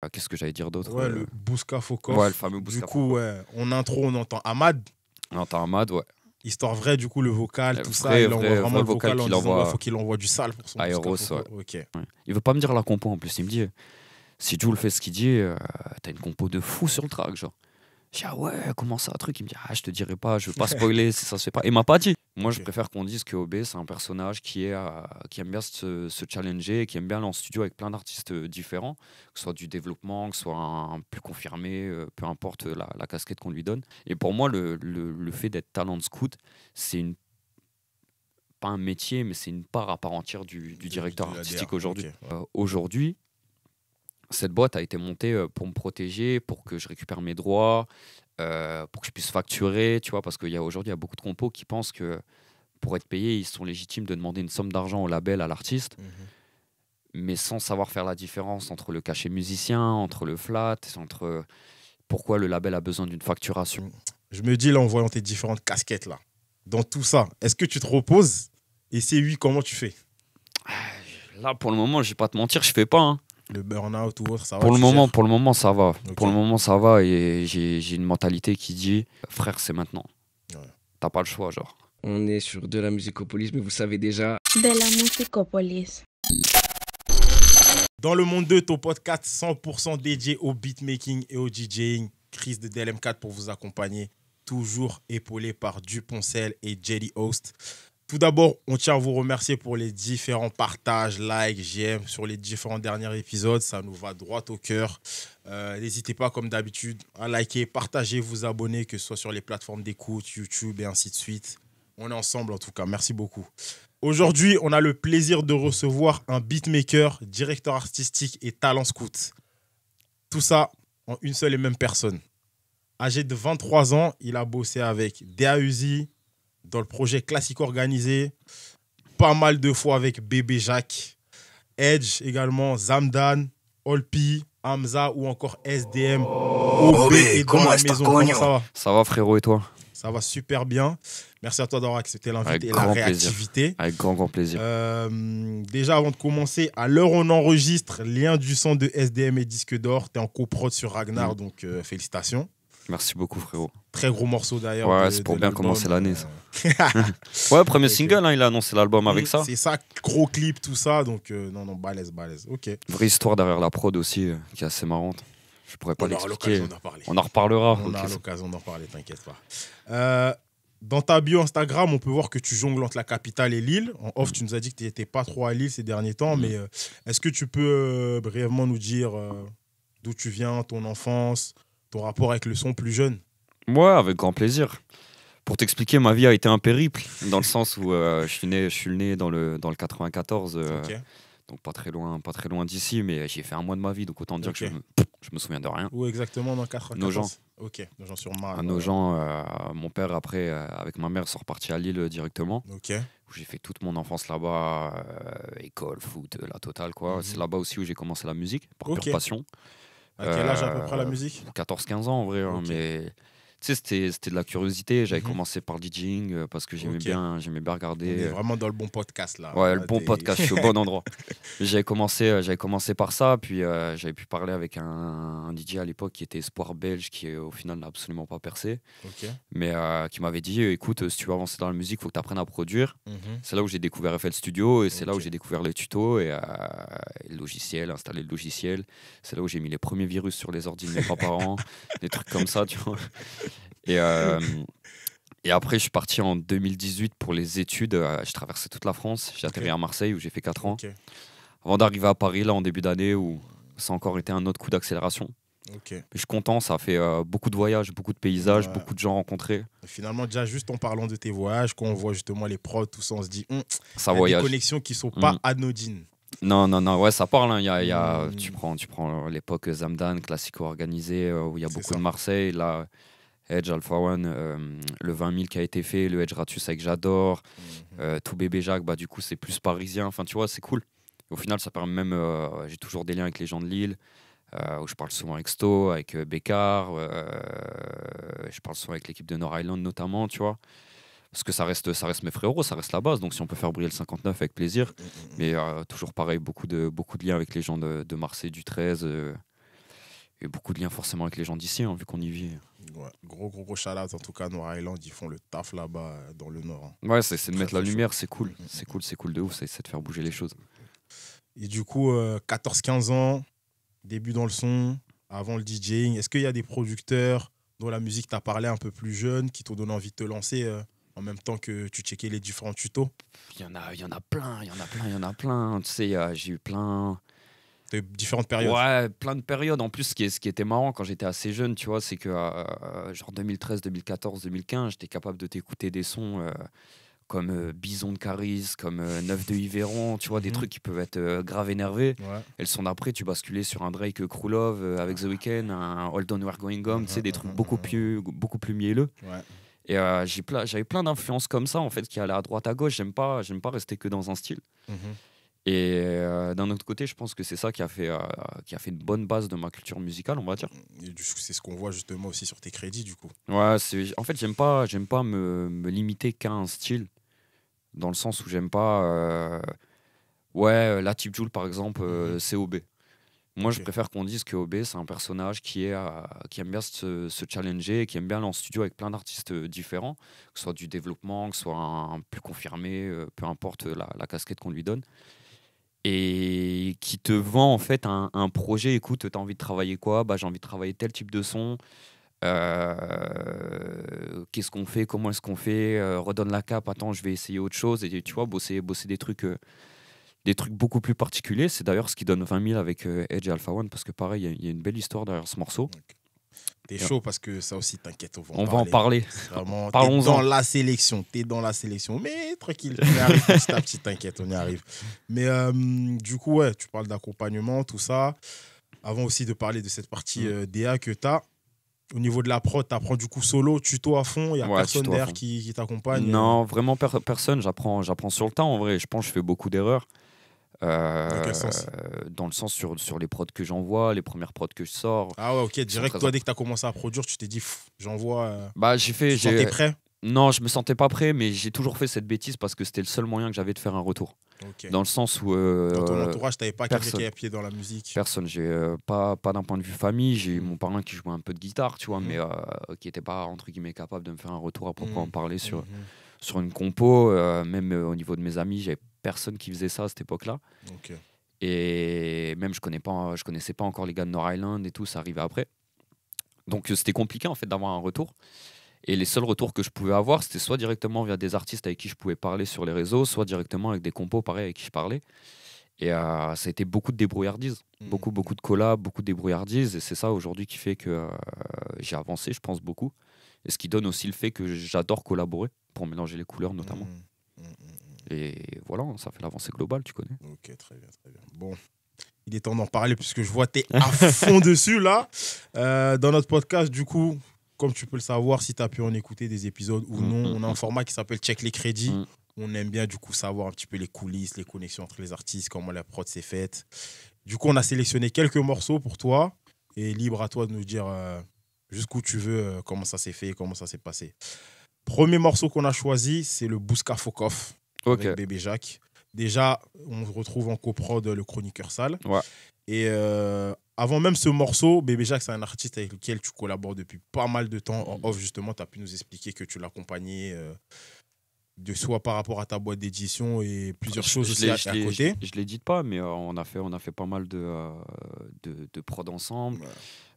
Ah, qu'est-ce que j'allais dire d'autre Ouais, euh, le Bouska vocal. Ouais, le fameux Bouska Du coup, ouais, on intro, on entend Ahmad. On entend Ahmad, ouais. Histoire vraie, du coup, le vocal, euh, tout ça. Il envoie vraiment le vocal, en il bah, faut qu'il envoie du sale pour son Aeros, ouais. Ok. ouais. Il veut pas me dire la compo en plus. Il me dit, euh, si Jules fait ce qu'il dit, t'as une compo de fou sur le track, genre. Je dis, ah ouais, comment ça, truc Il me dit, ah, je te dirai pas, je veux pas spoiler si ça se fait pas. Il m'a pas dit. Moi, je préfère qu'on dise que OB, c'est un personnage qui, est, euh, qui aime bien se, se, challenger, qui aime bien aller en studio avec plein d'artistes euh, différents, que ce soit du développement, que ce soit un, plus confirmé, euh, peu importe la, casquette qu'on lui donne. Et pour moi, le, fait d'être talent scout, c'est une pas un métier, mais c'est une part à part entière du, directeur artistique aujourd'hui. aujourd'hui, cette boîte a été montée pour me protéger, pour que je récupère mes droits, euh, pour que je puisse facturer, tu vois, parce qu'aujourd'hui, il y a beaucoup de compos qui pensent que pour être payé, ils sont légitimes de demander une somme d'argent au label, à l'artiste, mhm. mais sans savoir faire la différence entre le cachet musicien, entre le flat, entre pourquoi le label a besoin d'une facturation. Mm. Je me dis, là, en voyant tes différentes casquettes, là, dans tout ça, est-ce que tu te reposes Et si oui, comment tu fais Là, pour le moment, je vais pas te mentir, je fais pas. Hein le burn-out ou autre, ça va pour le, moment, pour le moment, ça va. Pour le moment, ça va. Et j'ai une mentalité qui dit frère, c'est maintenant. T'as pas le choix, genre. On est sur de la musicopolis, mais vous savez déjà. De la musicopolis. Dans le monde de ton podcast 100% dédié au beatmaking et au DJing. Chris de DLM4 pour vous accompagner. Toujours épaulé par Duponcel et Jelly Host. Tout d'abord, on tient à vous remercier pour les différents partages, likes, j'aime sur les différents derniers épisodes. Ça nous va droit au cœur. Euh, n'hésitez pas, comme d'habitude, à liker, partager, vous abonner, que ce soit sur les plateformes d'écoute, YouTube et ainsi de suite. On est ensemble en tout cas. Merci beaucoup. Aujourd'hui, on a le plaisir de recevoir un beatmaker, directeur artistique et talent scout. Tout ça en une seule et même personne. Âgé de 23 ans, il a bossé avec D.A.U.Z., dans le projet classique organisé, pas mal de fois avec Bébé Jacques, Edge également, Zamdan, Olpi, Hamza ou encore SDM. Oh, ça va Ça frérot et toi Ça va super bien. Merci à toi d'avoir accepté l'invite et la réactivité. Avec grand grand plaisir. Euh, déjà avant de commencer, à l'heure on enregistre, lien du son de SDM et Disque d'Or, es en coprod sur Ragnar, mm. donc euh, félicitations. Merci beaucoup, frérot. Très gros morceau d'ailleurs. Ouais, c'est pour bien commencer l'année. ça. Euh. ouais, premier single, hein, il a annoncé l'album avec ça. C'est ça, gros clip, tout ça. Donc, euh, non, non, balèze, balèze. Ok. Vraie histoire derrière la prod aussi, euh, qui est assez marrante. Je pourrais pas l'expliquer. On en reparlera. On a l'occasion d'en parler, t'inquiète pas. dans ta bio Instagram, on peut voir que tu jongles entre la capitale et Lille. En off, tu nous as dit que tu n'étais pas trop à Lille ces derniers temps, mm. mais est-ce que tu peux brièvement nous dire d'où tu viens, ton enfance, ton rapport avec le son plus jeune. Moi, avec grand plaisir. Pour t'expliquer, ma vie a été un périple, dans le sens où euh, je, suis né, je suis né dans le, dans le 94, euh, donc pas très loin, pas très loin d'ici, mais j'ai fait un mois de ma vie, donc autant dire que je me, me, souviens de rien. Où exactement dans le 94 Nos gens. Ok, nos sur Marne. À nos euh, mon père, après, avec ma mère, sont repartis à Lille directement. Ok. J'ai fait toute mon enfance là-bas, école, foot, la totale, quoi. Mhm. C'est là-bas aussi où j'ai commencé la musique, par passion. À quel âge à peu près la euh, musique 14-15 ans en vrai, hein, mais tu c'était de la curiosité. J'avais mhm. commencé par DJing euh, parce que j'aimais bien, j'aimais regarder. On est euh. vraiment dans le bon podcast là. Ouais, le bon podcast, je suis au bon endroit. J'avais commencé, euh, j'avais commencé par ça, puis j'avais pu parler avec un, DJ à l'époque qui était espoir belge, qui au final n'a absolument pas percé, mais qui m'avait dit, écoute, si tu veux avancer dans la musique, faut que tu apprennes à produire. Mhm. C'est là où j'ai découvert FL Studio et c'est là où j'ai découvert les tutos et, le logiciel, installer le logiciel. C'est là où j'ai mis les premiers virus sur les ordi de mes parents des trucs comme ça, tu vois. Et, euh, et après, je suis parti en 2018 pour les études. Euh, je traversais toute la France. J'ai atterri à Marseille où j'ai fait 4 ans. Avant d'arriver à Paris, là, en début d'année, où ça a encore été un autre coup d'accélération. Je suis content, ça fait euh, beaucoup de voyages, beaucoup de paysages, beaucoup de gens rencontrés. finalement, déjà, juste en parlant de tes voyages, quand on voit justement les pros, tout ça, on se dit, hum, ça y a des connexions qui sont hum. pas anodines. Non, non, non, ouais, ça parle. Hein. Il Y a, hum. Tu prends, tu prends l'époque Zamdan, classico organisé, où il y a beaucoup de Marseille. Là, Edge, Alpha One, euh, le 20 000 qui a été fait, le Edge Ratus avec J'adore, mhm. euh, tout bébé Jacques, bah, du coup, c'est plus parisien. Enfin, tu vois, c'est cool. au final, ça permet même. Euh, j'ai toujours des liens avec les gens de Lille, où je parle souvent avec Sto, avec Bécard, je parle souvent avec l'équipe de North Island notamment, tu vois parce que ça reste, ça reste mes frérots, ça reste la base. Donc si on peut faire briller le 59 avec plaisir, mhm, mhm, mais toujours pareil, beaucoup de, beaucoup de liens avec les gens de, de Marseille, du 13, et beaucoup de liens forcément avec les gens d'ici, hein, vu qu'on y vit. Ouais. Gros, gros, gros shout En tout cas, Noir Island, ils font le taf là-bas, euh, dans le Nord. Hein. Ouais, c'est de mettre la lumière, c'est cool. Mm, mm, c'est mm. cool, c'est cool de ouf. C'est de faire bouger les choses. Et du coup, 14-15 euh, ans, début dans le son, avant le DJing. Est-ce qu'il y a des producteurs dont la musique t'a parlé un peu plus jeune, qui t'ont donné envie de te lancer euh, en même temps que tu checkais les différents tutos Il y en a, il y en a plein, il y en a plein, il y en a plein. Tu sais, j'ai eu plein différentes périodes. Ouais, plein de périodes. En plus, ce qui, est, ce qui était marrant quand j'étais assez jeune, tu vois, c'est que euh, genre 2013, 2014, 2015, j'étais capable de t'écouter des sons euh, comme euh, Bison de Carice comme Neuf de Yveron, tu vois, des mhm. trucs qui peuvent être grave énervés. Et le son d'après, tu basculais sur un Drake Love avec The Weeknd, un Hold On We're Going Home, tu sais, des mhm, trucs mhm, beaucoup plus, beaucoup plus mielleux. Et j'avais plein, plein d'influences comme ça, en fait, qui allaient à droite, à gauche. J'aime pas, j'aime pas rester que dans un style. Et euh, d'un autre côté, je pense que c'est ça qui a, fait, euh, qui a fait une bonne base de ma culture musicale, on va dire. Mmh, c'est ce qu'on voit justement aussi sur tes crédits, du coup. Ouais, en fait, j'aime pas, pas me, me limiter qu'à un style, dans le sens où j'aime pas. Euh, ouais, la Type Joule, par exemple, mmh c'est OB. Moi, je préfère qu'on dise que OB, c'est un personnage qui, est, qui aime bien se, challenger, qui aime bien aller en studio avec plein d'artistes différents, que ce soit du développement, que ce soit un, plus confirmé, peu importe la casquette qu'on lui donne et qui te vend en fait un, projet. Écoute, tu as envie de travailler quoi bah, J'ai envie de travailler tel type de son. Euh, qu'est-ce qu'on fait Comment est-ce qu'on fait euh, Redonne la cape. Attends, je vais essayer autre chose. Et tu vois, bosser, bosser des trucs. Euh, des trucs beaucoup plus particuliers, c'est d'ailleurs ce qui donne 20 000 avec Edge Alpha One, parce que pareil, il y, a une belle histoire derrière ce morceau. T'es chaud parce que ça aussi, t'inquiète, on va on en va parler. En parler. Vraiment, t'es dans la sélection, t'es dans la sélection, mais tranquille, on y petit à petit, t'inquiète, on y arrive. Mais euh, du coup, ouais, tu parles d'accompagnement, tout ça. Avant aussi de parler de cette partie mm. euh, DA que t'as, au niveau de la prod, t'apprends du coup solo, tuto à fond, il n'y a personne derrière qui, t'accompagne Non, euh vraiment personne, j'apprends sur le temps en vrai. Je pense que je fais beaucoup d'erreurs. Euh, dans, le sens sur, sur les prods que j'envoie, les premières prods que je sors. Ah ouais, ok, direct, toi, dès que tu as commencé à produire, tu t'es dit, j'envoie. Euh, bah, j'ai fait. Tu prêt Non, je me sentais pas prêt, mais j'ai toujours fait cette bêtise parce que c'était le seul moyen que j'avais de faire un retour. Dans le sens où. Euh, dans ton entourage, t'avais pas quelqu'un qui pied dans la musique Personne. J'ai euh, pas, pas d'un point de vue famille. J'ai hmm. mon parrain qui jouait un peu de guitare, tu vois, hmm. mais qui était pas, entre guillemets, capable de me faire un retour à proprement mmh. parler sur, hmm, sur une compo. même au niveau de mes amis, j'avais personne qui faisait ça à cette époque-là. Et même, je connais connaissais pas encore les gars de North Island et tout, ça arrivait après. Donc, c'était compliqué, en fait, d'avoir un retour. Et les seuls retours que je pouvais avoir, c'était soit directement via des artistes avec qui je pouvais parler sur les réseaux, soit directement avec des compos pareil avec qui je parlais. Et euh, ça a été beaucoup de débrouillardise, hmm. beaucoup, beaucoup de collab beaucoup de débrouillardise. Et c'est ça aujourd'hui qui fait que euh, j'ai avancé, je pense, beaucoup. Et ce qui donne aussi le fait que j'adore collaborer pour mélanger les couleurs, notamment. Hmm. Hmm, et voilà, ça fait l'avancée globale, tu connais. Ok, très bien, très bien. Bon, il est temps d'en parler puisque je vois que tu es à fond dessus là. Euh, dans notre podcast, du coup, comme tu peux le savoir, si tu as pu en écouter des épisodes ou mm, non, mm, on a un mm. format qui s'appelle Check les crédits. On aime bien du coup savoir un petit peu les coulisses, les connexions entre les artistes, comment la prod s'est faite. Du coup, on a sélectionné quelques morceaux pour toi et libre à toi de nous dire euh, jusqu'où tu veux, euh, comment ça s'est fait, comment ça s'est passé. Premier morceau qu'on a choisi, c'est le Bouska Fokov. Bébé Jacques. Déjà, on retrouve en coprod le chroniqueur sale. Et euh, avant même ce morceau, Bébé Jacques, c'est un artiste avec lequel tu collabores depuis pas mal de temps. En off, justement, tu as pu nous expliquer que tu l'accompagnais euh, de soi par rapport à ta boîte d'édition et plusieurs choses aussi à, côté. Je ne l'édite pas, mais euh, on, a fait, on a fait pas mal de, de, prod ensemble.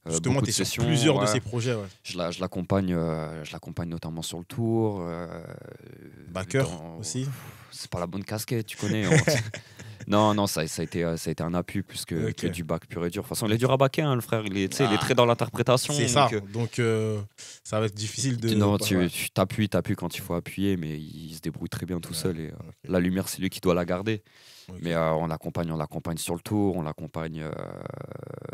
Euh, Justement, tu sur plusieurs de ses projets. Je l'accompagne euh, je l'accompagne notamment sur le tour. Euh, backer aussi C'est pas la bonne casquette, tu connais. Hein. Non, non, ça, ça, a été, ça a été un appui plus que, du bac pur et dur. De toute façon, il est dur à backer hein, le frère. Il est, il est ah, très dans l'interprétation. C'est ça. Donc, ça va être difficile de. Non, tu appuies t'appuies, t'appuies quand il faut appuyer, mais il se débrouille très bien tout seul. Et la lumière, c'est lui qui doit la garder. Mais euh, on l'accompagne, on sur le tour, on l'accompagne euh,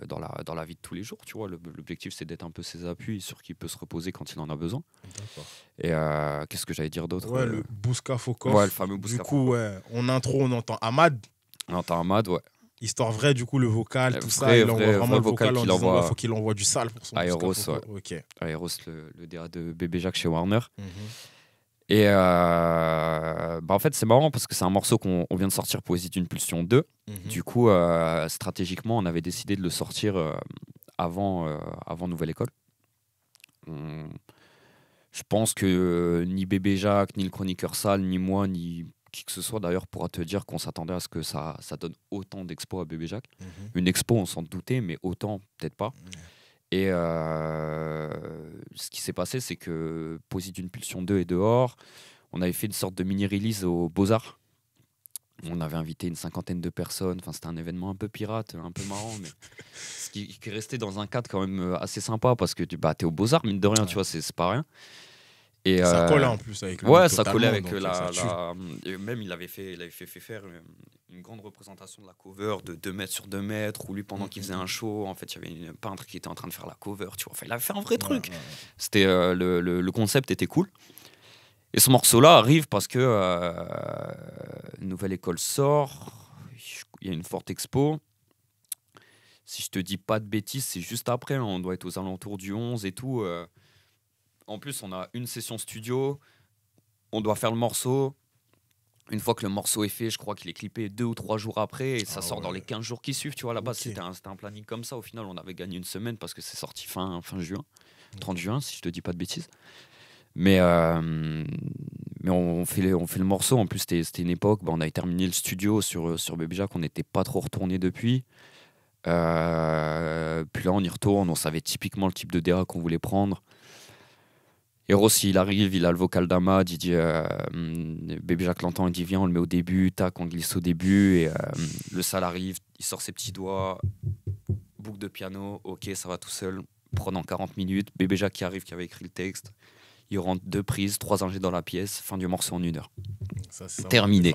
dans, la, dans la vie de tous les jours, tu vois. L'objectif, c'est d'être un peu ses appuis sur qui peut se reposer quand il en a besoin. Et euh, qu'est-ce que j'allais dire d'autre Ouais, le Bouska Foucault. fameux Du coup, ouais, on intro, on entend Ahmad. On entend Ahmad, ouais. Histoire vraie, du coup, le vocal, tout ça. Il vraiment le vocal, envoie... Bah, faut qu'il envoie du sale pour son Aeros, ouais. Aeros, le, le DA de Bébé Jacques chez Warner. Mhm. Et euh, bah, en fait, c'est marrant parce que c'est un morceau qu'on vient de sortir Poésie d'une pulsion 2. Mhm. Du coup, euh, stratégiquement, on avait décidé de le sortir euh, avant, avant Nouvelle École. Je pense que ni Bébé Jacques, ni le chroniqueur sale, ni moi, ni qui que ce soit d'ailleurs pourra te dire qu'on s'attendait à ce que ça, donne autant d'expo à Bébé Jacques. Mhm. Une expo, on s'en doutait, mais autant, peut-être pas. Et euh, ce qui s'est passé, c'est que d'une Pulsion 2 est dehors. On avait fait une sorte de mini-release au Beaux-Arts. On avait invité une cinquantaine de personnes. Enfin, c'était un événement un peu pirate, un peu marrant, mais ce qui, restait dans un cadre quand même euh, assez sympa parce que tu bah, es au Beaux-Arts, mine de rien, tu vois, c'est pas rien ça euh, collait en plus avec le Ouais, ça collait avec euh, la, euh, Même, il avait, fait, il avait fait, faire une grande représentation de la cover de 2 mètres sur 2 mètres, où lui, pendant qu'il faisait un mhm. show, en fait, il y avait une peintre qui était en train de faire la cover, tu vois. Enfin, il avait fait un vrai truc. C'était, le, le, concept était cool. Et ce morceau-là arrive parce que Nouvelle École sort, il y a une forte expo. Si je te dis pas de bêtises, c'est juste après, hein, on doit être aux alentours du 11 et tout en plus, on a une session studio, on doit faire le morceau. Une fois que le morceau est fait, je crois qu'il est clippé deux ou trois jours après et ça ah sort dans les 15 jours qui suivent. Tu vois, là-bas, c'était un, planning comme ça. Au final, on avait gagné une semaine parce que c'est sorti fin, fin juin, 30 juin, si je te dis pas de bêtises. Mais, euh, mais on, fait on fait le morceau. En plus, c'était une époque, bah, on avait terminé le studio sur, euh, sur Baby Jack, on n'était pas trop retourné depuis. Euh, puis là, on y retourne, on savait typiquement le type de DA qu'on voulait prendre. Eros, il arrive, il a le vocal d'Ama, il dit euh, hum, Bébé Jacques l'entend, il dit Viens, on le met au début, tac, on glisse au début. Et euh, hum, le sale arrive, il sort ses petits doigts, boucle de piano, ok, ça va tout seul, prenant 40 minutes. Bébé Jacques qui arrive, qui avait écrit le texte. Il rentre deux prises, trois ingés dans la pièce, fin du morceau en une heure. Terminé.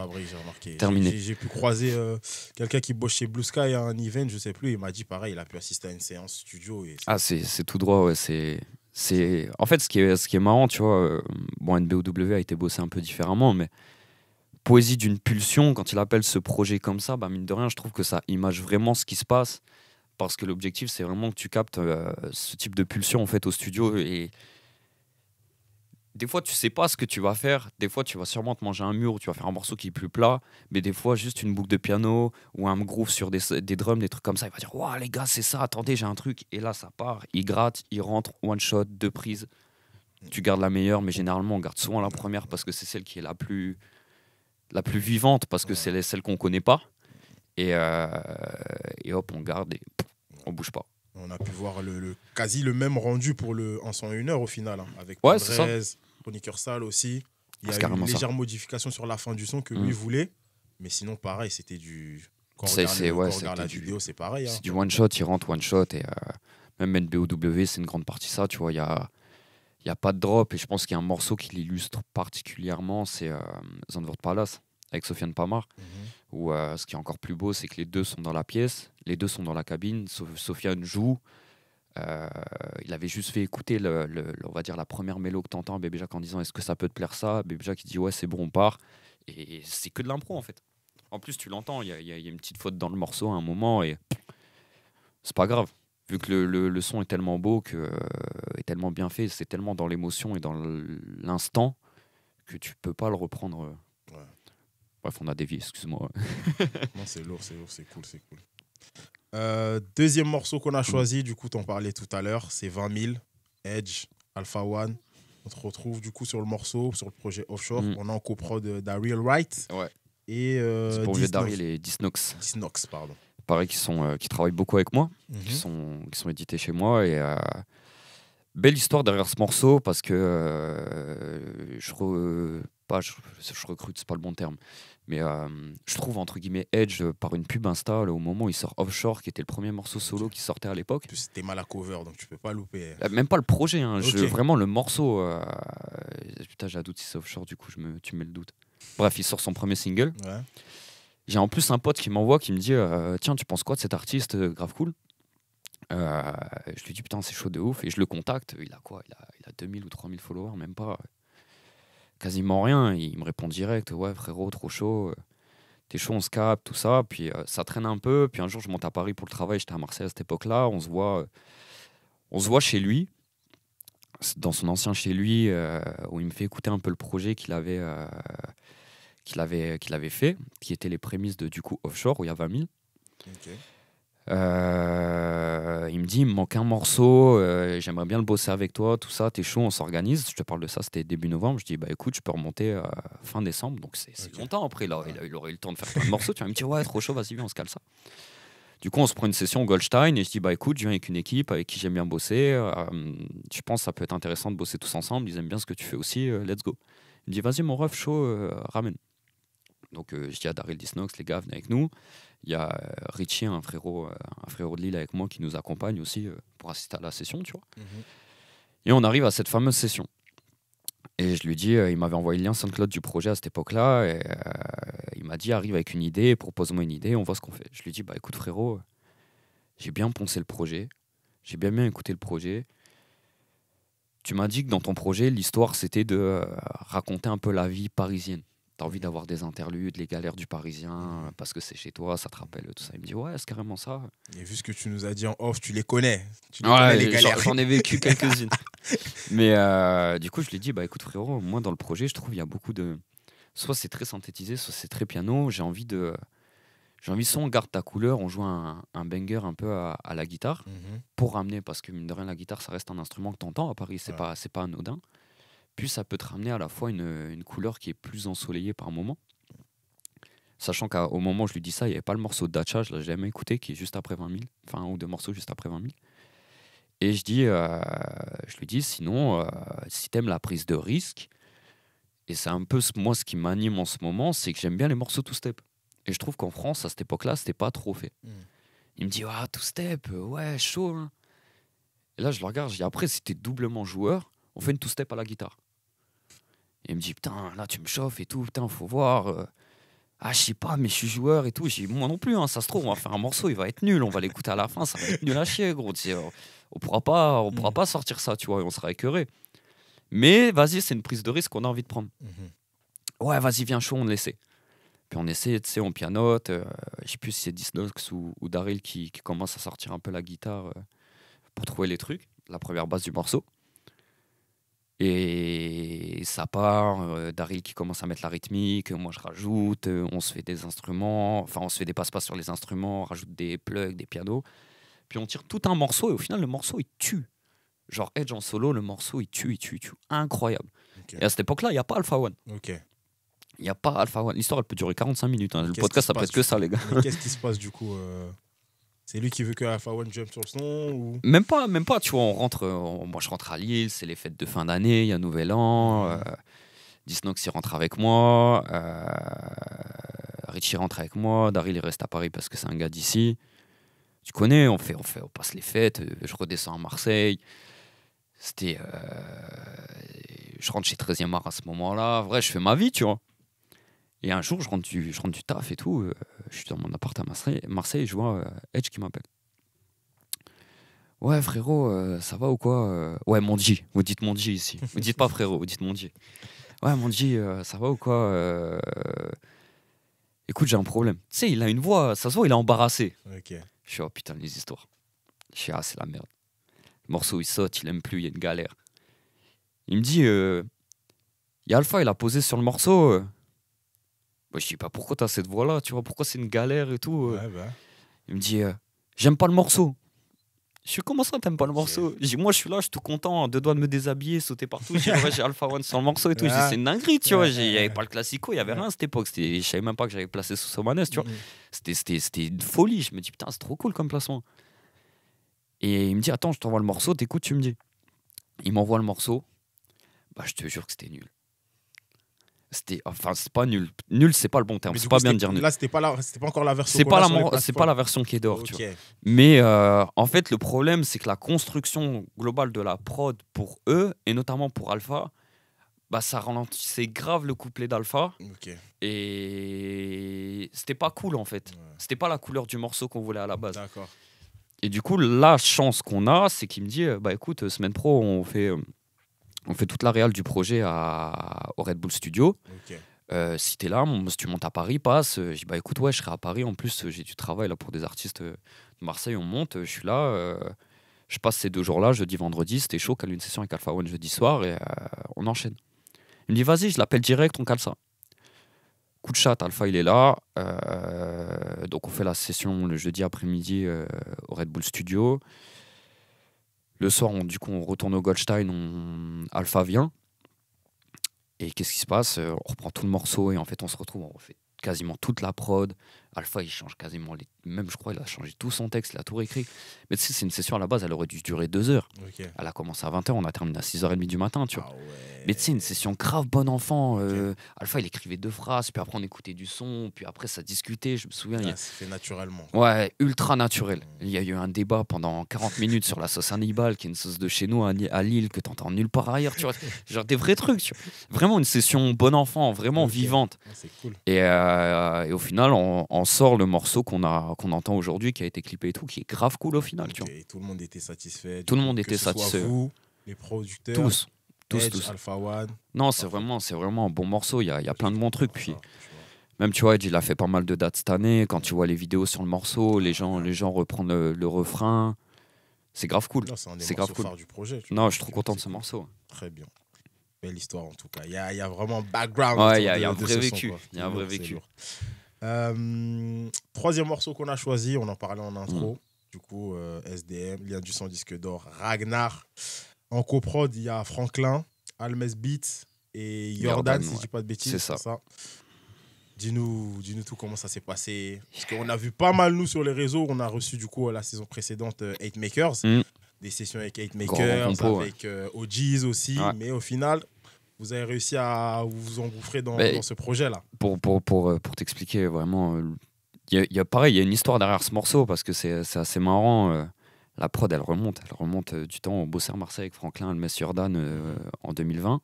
J'ai Terminé. J'ai pu croiser euh, quelqu'un qui bosse chez Blue Sky à un event, je sais plus, il m'a dit pareil, il a pu assister à une séance studio. ah, c'est tout droit, ouais, c'est c'est en fait ce qui est ce qui est marrant tu vois euh, bon NBOW a été bossé un peu différemment mais poésie d'une pulsion quand il appelle ce projet comme ça bah mine de rien je trouve que ça image vraiment ce qui se passe parce que l'objectif c'est vraiment que tu captes euh, ce type de pulsion en fait au studio et des fois, tu sais pas ce que tu vas faire. Des fois, tu vas sûrement te manger un mur, tu vas faire un morceau qui est plus plat. Mais des fois, juste une boucle de piano ou un groove sur des, des drums, des trucs comme ça. Il va dire Waouh, les gars, c'est ça, attendez, j'ai un truc. Et là, ça part. Il gratte, il rentre, one shot, deux prises. Tu gardes la meilleure, mais généralement, on garde souvent la première parce que c'est celle qui est la plus, la plus vivante, parce que c'est celle qu'on connaît pas. Et, euh, et hop, on garde et on bouge pas. On a pu voir le, quasi le même rendu pour le en 101 heures au final, hein, avec ouais, chroniqueur sale aussi. Il y ah, a une légère modification sur la fin du son que lui mm. voulait. Mais sinon, pareil, c'était du. Quand on regarde, la vidéo, c'est pareil. Hein. C'est du one shot, il rentre one shot. Et euh, même NBOW, c'est une grande partie ça. Tu vois, il y a, y a pas de drop. Et je pense qu'il y a un morceau qui l'illustre particulièrement c'est euh, Zandvoort Palace avec Sofiane Pamar. Mhm. Où euh, ce qui est encore plus beau, c'est que les deux sont dans la pièce, les deux sont dans la cabine. Sofiane joue. Euh, il avait juste fait écouter, le, on va dire, la première mélo que t'entends à Bébé Jacques en disant Est-ce que ça peut te plaire ça Bébé Jacques dit Ouais, c'est bon, on part. Et c'est que de l'impro en fait. En plus, tu l'entends, il y, a une petite faute dans le morceau à un moment et c'est pas grave. Vu que le, son est tellement beau, que, euh, est tellement bien fait, c'est tellement dans l'émotion et dans l'instant que tu peux pas le reprendre. Euh. Bref, on a dévié, excuse-moi. c'est lourd, c'est lourd, c'est cool, c'est cool. Euh, deuxième morceau qu'on a mm. choisi, du coup, t'en parlais tout à l'heure, c'est 20 000, Edge, Alpha One. On te retrouve du coup sur le morceau, sur le projet Offshore. Mm. On est en coprod euh, d'Ariel Wright. Ouais. Et euh, c'est pour Dariel et Disnox. Disnox, pardon. Pareil, qui, sont, euh, qui travaillent beaucoup avec moi, qui, mm-hmm. sont, qui sont édités chez moi. Et belle histoire derrière ce morceau parce que je, re, pas, je, je recrute, c'est pas le bon terme. Mais euh, je trouve, entre guillemets, Edge, euh, par une pub Insta, au moment où il sort Offshore, qui était le premier morceau solo qui sortait à l'époque. C'était mal à cover, donc tu peux pas louper. Euh. Même pas le projet, hein, vraiment le morceau. putain, j'ai un doute si c'est Offshore, du coup, je me, tu mets le doute. Bref, il sort son premier single. J'ai en plus un pote qui m'envoie, qui me dit Tiens, tu penses quoi de cet artiste Grave cool. je lui dis Putain, c'est chaud de ouf. Et je le contacte. Il a quoi il a, il a 2000 ou 3000 followers, même pas quasiment rien. Il me répond direct Ouais, frérot, trop chaud. Euh, t'es chaud, on se capte, tout ça. Puis euh, ça traîne un peu. Puis un jour, je monte à Paris pour le travail. J'étais à Marseille à cette époque-là. On se voit, euh, on voit chez lui, dans son ancien chez lui, où il me fait écouter un peu le projet qu'il avait, qu'il avait, qu'il avait fait, qui était les prémices de du coup Offshore, où il y a 20 000. Euh, il me dit, il me manque un morceau, euh, j'aimerais bien le bosser avec toi, tout ça, t'es chaud, on s'organise. Je te parle de ça, c'était début novembre. Je dis, bah écoute, je peux remonter euh, fin décembre, donc c'est longtemps après. Là, il, il, aurait eu le temps de faire plein de morceaux. Tu vas me dire, ouais, trop chaud, vas-y, viens, on se cale ça. Du coup, on se prend une session Goldstein et je dis, bah écoute, je viens avec une équipe avec qui j'aime bien bosser. je pense que ça peut être intéressant de bosser tous ensemble. Ils aiment bien ce que tu fais aussi, let's go. Il me dit, vas-y, mon ref, chaud, ramène. Donc euh, je dis à Daryl Disnox, les gars, venez avec nous. Il y a euh, Richie, un frérot, euh, un frérot de Lille avec moi, qui nous accompagne aussi pour assister à la session, tu vois. Mhm. Et on arrive à cette fameuse session. Et je lui dis, il m'avait envoyé le lien saint Saint-Claude du projet à cette époque-là. Et il m'a dit, arrive avec une idée, propose-moi une idée, on voit ce qu'on fait. Je lui dis, bah écoute frérot, j'ai bien poncé le projet, j'ai bien bien écouté le projet. Tu m'as dit que dans ton projet, l'histoire, c'était de raconter un peu la vie parisienne envie d'avoir des interludes, les galères du Parisien, mhm. euh, parce que c'est chez toi, ça te rappelle tout ça. Il me dit, ouais, c'est carrément ça. Et vu ce que tu nous as dit en off, tu les connais. Tu connais, J'en ai vécu quelques-unes. Mais euh, du coup, je lui ai dit, bah écoute, frérot, moi, dans le projet, je trouve il y a beaucoup de. Soit c'est très synthétisé, soit c'est très piano. J'ai envie de. J'ai envie, soit on garde ta couleur, on joue un, banger un peu à, la guitare mhm. pour ramener, parce que mine de rien, la guitare, ça reste un instrument que t'entends à Paris, c'est pas c'est pas anodin. Puis ça peut te ramener à la fois une, couleur qui est plus ensoleillée par moment. Sachant qu'au moment où je lui dis ça, il n'y avait pas le morceau d'Acha, je l'ai jamais écouté, qui est juste après 20 000, enfin, ou deux morceaux juste après 20 000. Et je, dis, euh, je lui dis, sinon, euh, si t'aimes la prise de risque, et c'est un peu moi ce qui m'anime en ce moment, c'est que j'aime bien les morceaux two-step. Et je trouve qu'en France, à cette époque-là, c'était pas trop fait. Hmm. Il me dit, ah, two-step, ouais, chaud. Hein. là, je le regarde, je dis, après, c'était doublement joueur, on fait une two-step à la guitare. il me dit, putain, là, tu me chauffes et tout, putain, faut voir. Euh, ah, je sais pas, mais je suis joueur et tout. J'ai moi non plus, hein, ça se trouve, on va faire un morceau, il va être nul, on va l'écouter à la fin, ça va être nul à chier, gros. on, oh, pourra pas, on mm. pourra pas sortir ça, tu vois, et on sera écœuré. Mais vas-y, c'est une prise de risque qu'on a envie de prendre. Mm-hmm. Ouais, vas-y, viens chaud, on l'essaie. Puis on essaie, tu sais, on pianote. Je euh, je sais plus si c'est Disnox ou, Daryl qui, qui, commence à sortir un peu la guitare euh, pour trouver les trucs, la première base du morceau. Et ça part, euh, Daryl qui commence à mettre la rythmique, moi je rajoute, euh, on se fait des instruments, enfin on se fait des passe-passe sur les instruments, on rajoute des plugs, des pianos. Puis on tire tout un morceau et au final le morceau il tue. Genre Edge en solo, le morceau il tue, il tue, il tue. Incroyable. Et à cette époque-là, il n'y a pas Alpha One. Il n'y a pas Alpha One. L'histoire elle peut durer 45 minutes. Hein. Le podcast ça presque que ça, les gars. Qu'est-ce qui se passe du coup euh, c'est lui qui veut que Alpha One jump sur le son ou... Même pas, même pas. Tu vois, rentre. moi, je rentre à Lille. C'est les fêtes de fin d'année. Il y a Nouvel An. Euh, Disnox, rentre avec moi. Euh, Richie rentre avec moi. Daryl, il reste à Paris parce que c'est un gars d'ici. Tu connais, on fait, on fait, on passe les fêtes. Euh, je redescends à Marseille. C'était. je rentre chez 13e art à ce moment-là. Vrai, je fais ma vie, tu vois. Et un jour, je rentre du, je rentre du taf et tout. Euh, je suis dans mon appart à Marseille, et je vois euh, Edge qui m'appelle. Ouais, frérot, euh, ça va ou quoi Ouais, mon Vous dites mon ici. Vous dites pas frérot, vous dites mon Ouais, mon ça va ou quoi Écoute, j'ai un problème. Tu sais, il a une voix, ça se voit, il est embarrassé. Je suis, oh putain, les histoires. Je suis, ah, c'est la merde. Le morceau, il saute, il aime plus, il y a une galère. Il me dit, il y a Alpha, il a posé sur le morceau je je sais pas bah, pourquoi tu as cette voix là, tu vois, pourquoi c'est une galère et tout. Euh. Bah. Il me dit euh, j'aime pas le morceau. Je suis comment ça, t'aimes pas le morceau moi, je suis là, je suis tout content, hein, deux doigts de me déshabiller, sauter partout. J'ai Alpha One sur le morceau et tout. C'est une dinguerie, tu vois. Il n'y avait pas le classico, il n'y avait rien à cette époque. Je ne savais même pas que j'avais placé sous Somanes, tu mm. C'était une folie. Je me dis, putain, c'est trop cool comme placement. Et il me dit, attends, je t'envoie le morceau, t'écoutes, tu me dis. Il m'envoie le morceau. Bah, je te jure que c'était nul c'était enfin c'est pas nul nul c'est pas le bon terme c'est pas bien de dire nul là c'était pas la, pas encore la version c'est pas la c'est pas la version qui est dehors tu vois. mais euh, en fait le problème c'est que la construction globale de la prod pour eux et notamment pour Alpha bah ça c'est grave le couplet d'Alpha et c'était pas cool en fait c'était pas la couleur du morceau qu'on voulait à la base et du coup la chance qu'on a c'est qu'il me dit euh, bah écoute euh, semaine pro on fait on fait toute la réal du projet à, au Red Bull Studio. si Euh, si t'es là, si tu montes à Paris, passe. Euh, je dis, bah écoute, ouais, je serai à Paris. En plus, j'ai du travail là pour des artistes euh, de Marseille. On monte, euh, je suis là. je passe ces deux jours-là, jeudi, vendredi. C'était chaud, Calme une session avec Alpha One jeudi soir et on enchaîne. Il me dit, vas-y, je l'appelle direct, on cale ça. Coup de chat, Alpha, il est là. donc on fait la session le jeudi après-midi au Red Bull Studio. Le soir, on, du coup, on retourne au Goldstein, on... Alpha vient. Et qu'est-ce qui se passe On reprend tout le morceau et en fait, on se retrouve, on fait quasiment toute la prod. Alpha, il change quasiment les... Même, je crois, il a changé tout son texte, il a tout réécrit. Mais tu sais, c'est une session à la base, elle aurait dû durer deux heures. Elle a commencé à 20h, on a terminé à 6h30 du matin, tu vois. Ah Mais tu sais, une session grave bon enfant. Euh, Alpha, il écrivait deux phrases, puis après, on écoutait du son, puis après, ça discutait, je me souviens. Ah, ça fait naturellement. Ouais, ultra naturel. Mmh. Il y a eu un débat pendant 40 minutes sur la sauce Hannibal, qui est une sauce de chez nous à Lille que t'entends nulle part ailleurs, tu vois. Genre des vrais trucs, Vraiment une session bon enfant, vraiment vivante. Ah, c'est cool. Euh, et, au final, on on sort le morceau qu'on a qu'on entend aujourd'hui, qui a été clippé et tout, qui est grave cool au final. Tu vois. Et tout le monde était satisfait. Tout le monde était satisfait. vous, les producteurs. Tous. Tous, tous. Alpha One. Non, c'est vraiment, c'est vraiment un bon morceau. Il y a, y a plein de bons trucs. Puis, même tu vois, Edge, il a fait pas mal de dates cette année. Quand tu vois les vidéos sur le morceau, les gens, les gens reprennent le, refrain. C'est grave cool. C'est grave cool. Du projet, non, je suis trop content de ce morceau. Très bien. Belle histoire en tout cas. Il y a, y a vraiment background. il y a, un vrai vécu. Il y a un vrai vécu. Euh, troisième morceau qu'on a choisi, on en parlait en intro. Mm. Du coup, euh, SDM, Lien du Sang Disque d'Or, Ragnar. En coprod, il y a Franklin, Almes Beats et Jordan, si je je dis pas de bêtises. C'est ça. Dis-nous dis -nous tout comment ça s'est passé. Parce qu'on a vu pas mal, nous, sur les réseaux. On a reçu, du coup, la saison précédente, Hate euh, Makers. Mm. Des sessions avec Hate Makers, avec OGs aussi. Mais au final, vous avez réussi à vous engouffrer dans, ce projet-là Pour, pour, euh, t'expliquer vraiment, euh, il y, a, pareil, il y a une histoire derrière ce morceau parce que c'est assez marrant. Euh, la prod, elle remonte, elle remonte du temps. au bossait Marseille avec Franklin et le Monsieur Dan en 2020.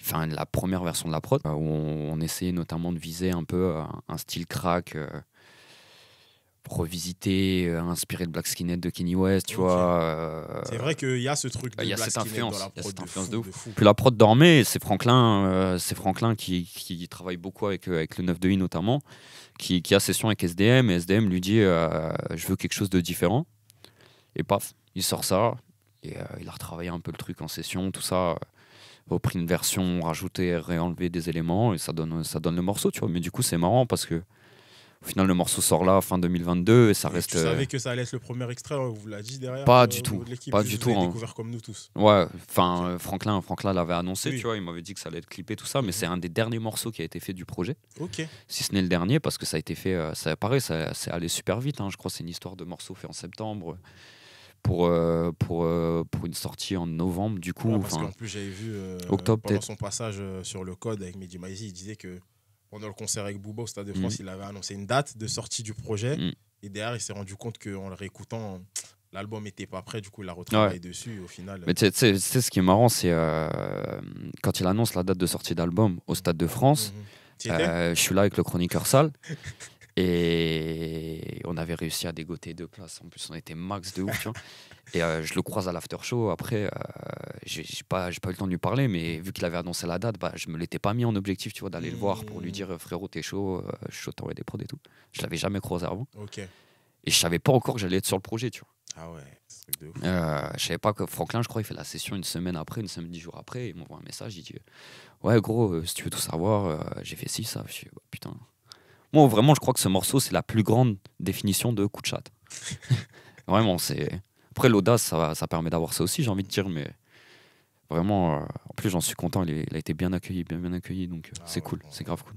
Enfin, la première version de la prod, où on, essayait notamment de viser un peu un, style crack revisité, euh, inspiré de Black Skinhead de Kenny West, tu vois. Euh, c'est vrai qu'il y a ce truc. Il Black cette influence, dans la prod cette influence de, fou, Puis la prod c'est Franklin, euh, c'est Franklin qui, qui, travaille beaucoup avec, avec le 9 de I notamment, qui, qui, a session avec SDM et SDM lui dit je veux quelque chose de différent et paf, il sort ça et il a retravaillé un peu le truc en session, tout ça. repris une version, rajouté, réenlevé des éléments et ça donne, ça donne le morceau, tu vois. Mais du coup, c'est marrant parce que au final, le morceau sort là fin 2022 et ça reste. Tu euh, savais que ça allait être le premier extrait, on hein, vous l'a dit derrière. Pas euh, du tout. Pas du tout. Hein. Découvert comme nous tous. Ouais. Enfin, euh, Franklin, Franklin l'avait annoncé, tu vois. Il m'avait dit que ça allait être clippé tout ça, mais mhm. c'est un des derniers morceaux qui a été fait du projet. Ok. Si ce n'est le dernier, parce que ça a été fait, ça ça paraît, ça, ça allait super vite. Hein. Je crois c'est une histoire de morceaux fait en septembre pour, pour, pour une sortie en novembre, du coup. Ouais, parce qu'en plus, j'avais vu pendant son passage sur le code avec Mehdi il disait que pendant le concert avec Booba au Stade de France, mhm. il avait annoncé une date de sortie du projet. Mhm. Et derrière, il s'est rendu compte qu'en le réécoutant, l'album n'était pas prêt. Du coup, il a retravaillé dessus. Au final. Mais tu sais, ce qui est marrant, c'est euh, quand il annonce la date de sortie d'album au Stade de France, mhm. euh, je suis là avec le chroniqueur sale. Et on avait réussi à dégoter deux places. En plus, on était max de ouf. Et euh, je le croise à l'after show. Après, euh, je n'ai pas, pas eu le temps de lui parler, mais vu qu'il avait annoncé la date, bah, je me l'étais pas mis en objectif tu vois, d'aller le voir pour lui dire euh, frérot, t'es chaud, je suis des prods et tout. Je l'avais jamais croisé avant. Et je savais pas encore que j'allais être sur le projet. Tu vois. Ah ouais, truc de ouf. Euh, je savais pas que Franklin, je crois, il fait la session une semaine après, une semaine, dix jours après. Il m'envoie un message, il dit Ouais, gros, si tu veux tout savoir, j'ai fait ci, ça. Je suis bah, Putain, moi, vraiment, je crois que ce morceau, c'est la plus grande définition de coup de chat. vraiment, c'est. Après, l'audace, ça, permet d'avoir ça aussi, j'ai envie de dire, mais vraiment, euh, en plus, j'en suis content. Il, a été bien accueilli, bien, bien accueilli, donc euh, c'est ah cool, c'est grave cool.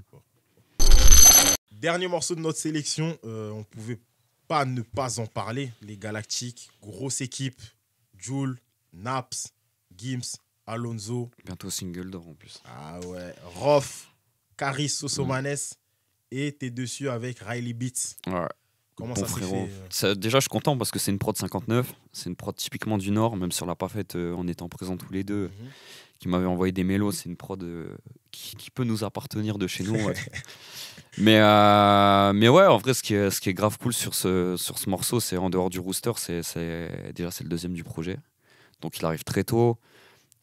Dernier morceau de notre sélection, euh, on pouvait pas ne pas en parler. Les Galactiques, grosse équipe, Jules, Naps, Gims, Alonso. Bientôt single d'or en plus. Ah ouais, Rof, Caris Sosomanes et t'es dessus avec Riley Beats. Comment ça s'est euh Déjà, je suis content parce que c'est une prod 59. C'est une prod typiquement du Nord, même si on l'a pas faite euh, en étant présents tous les deux. Mhm. Qui m'avait envoyé des mélos. C'est une prod euh, qui, peut nous appartenir de chez nous. mais, mais ouais, en vrai, ce qui est, ce qui est grave cool sur ce, sur ce morceau, c'est en dehors du Rooster, c'est déjà c'est le deuxième du projet. Donc il arrive très tôt.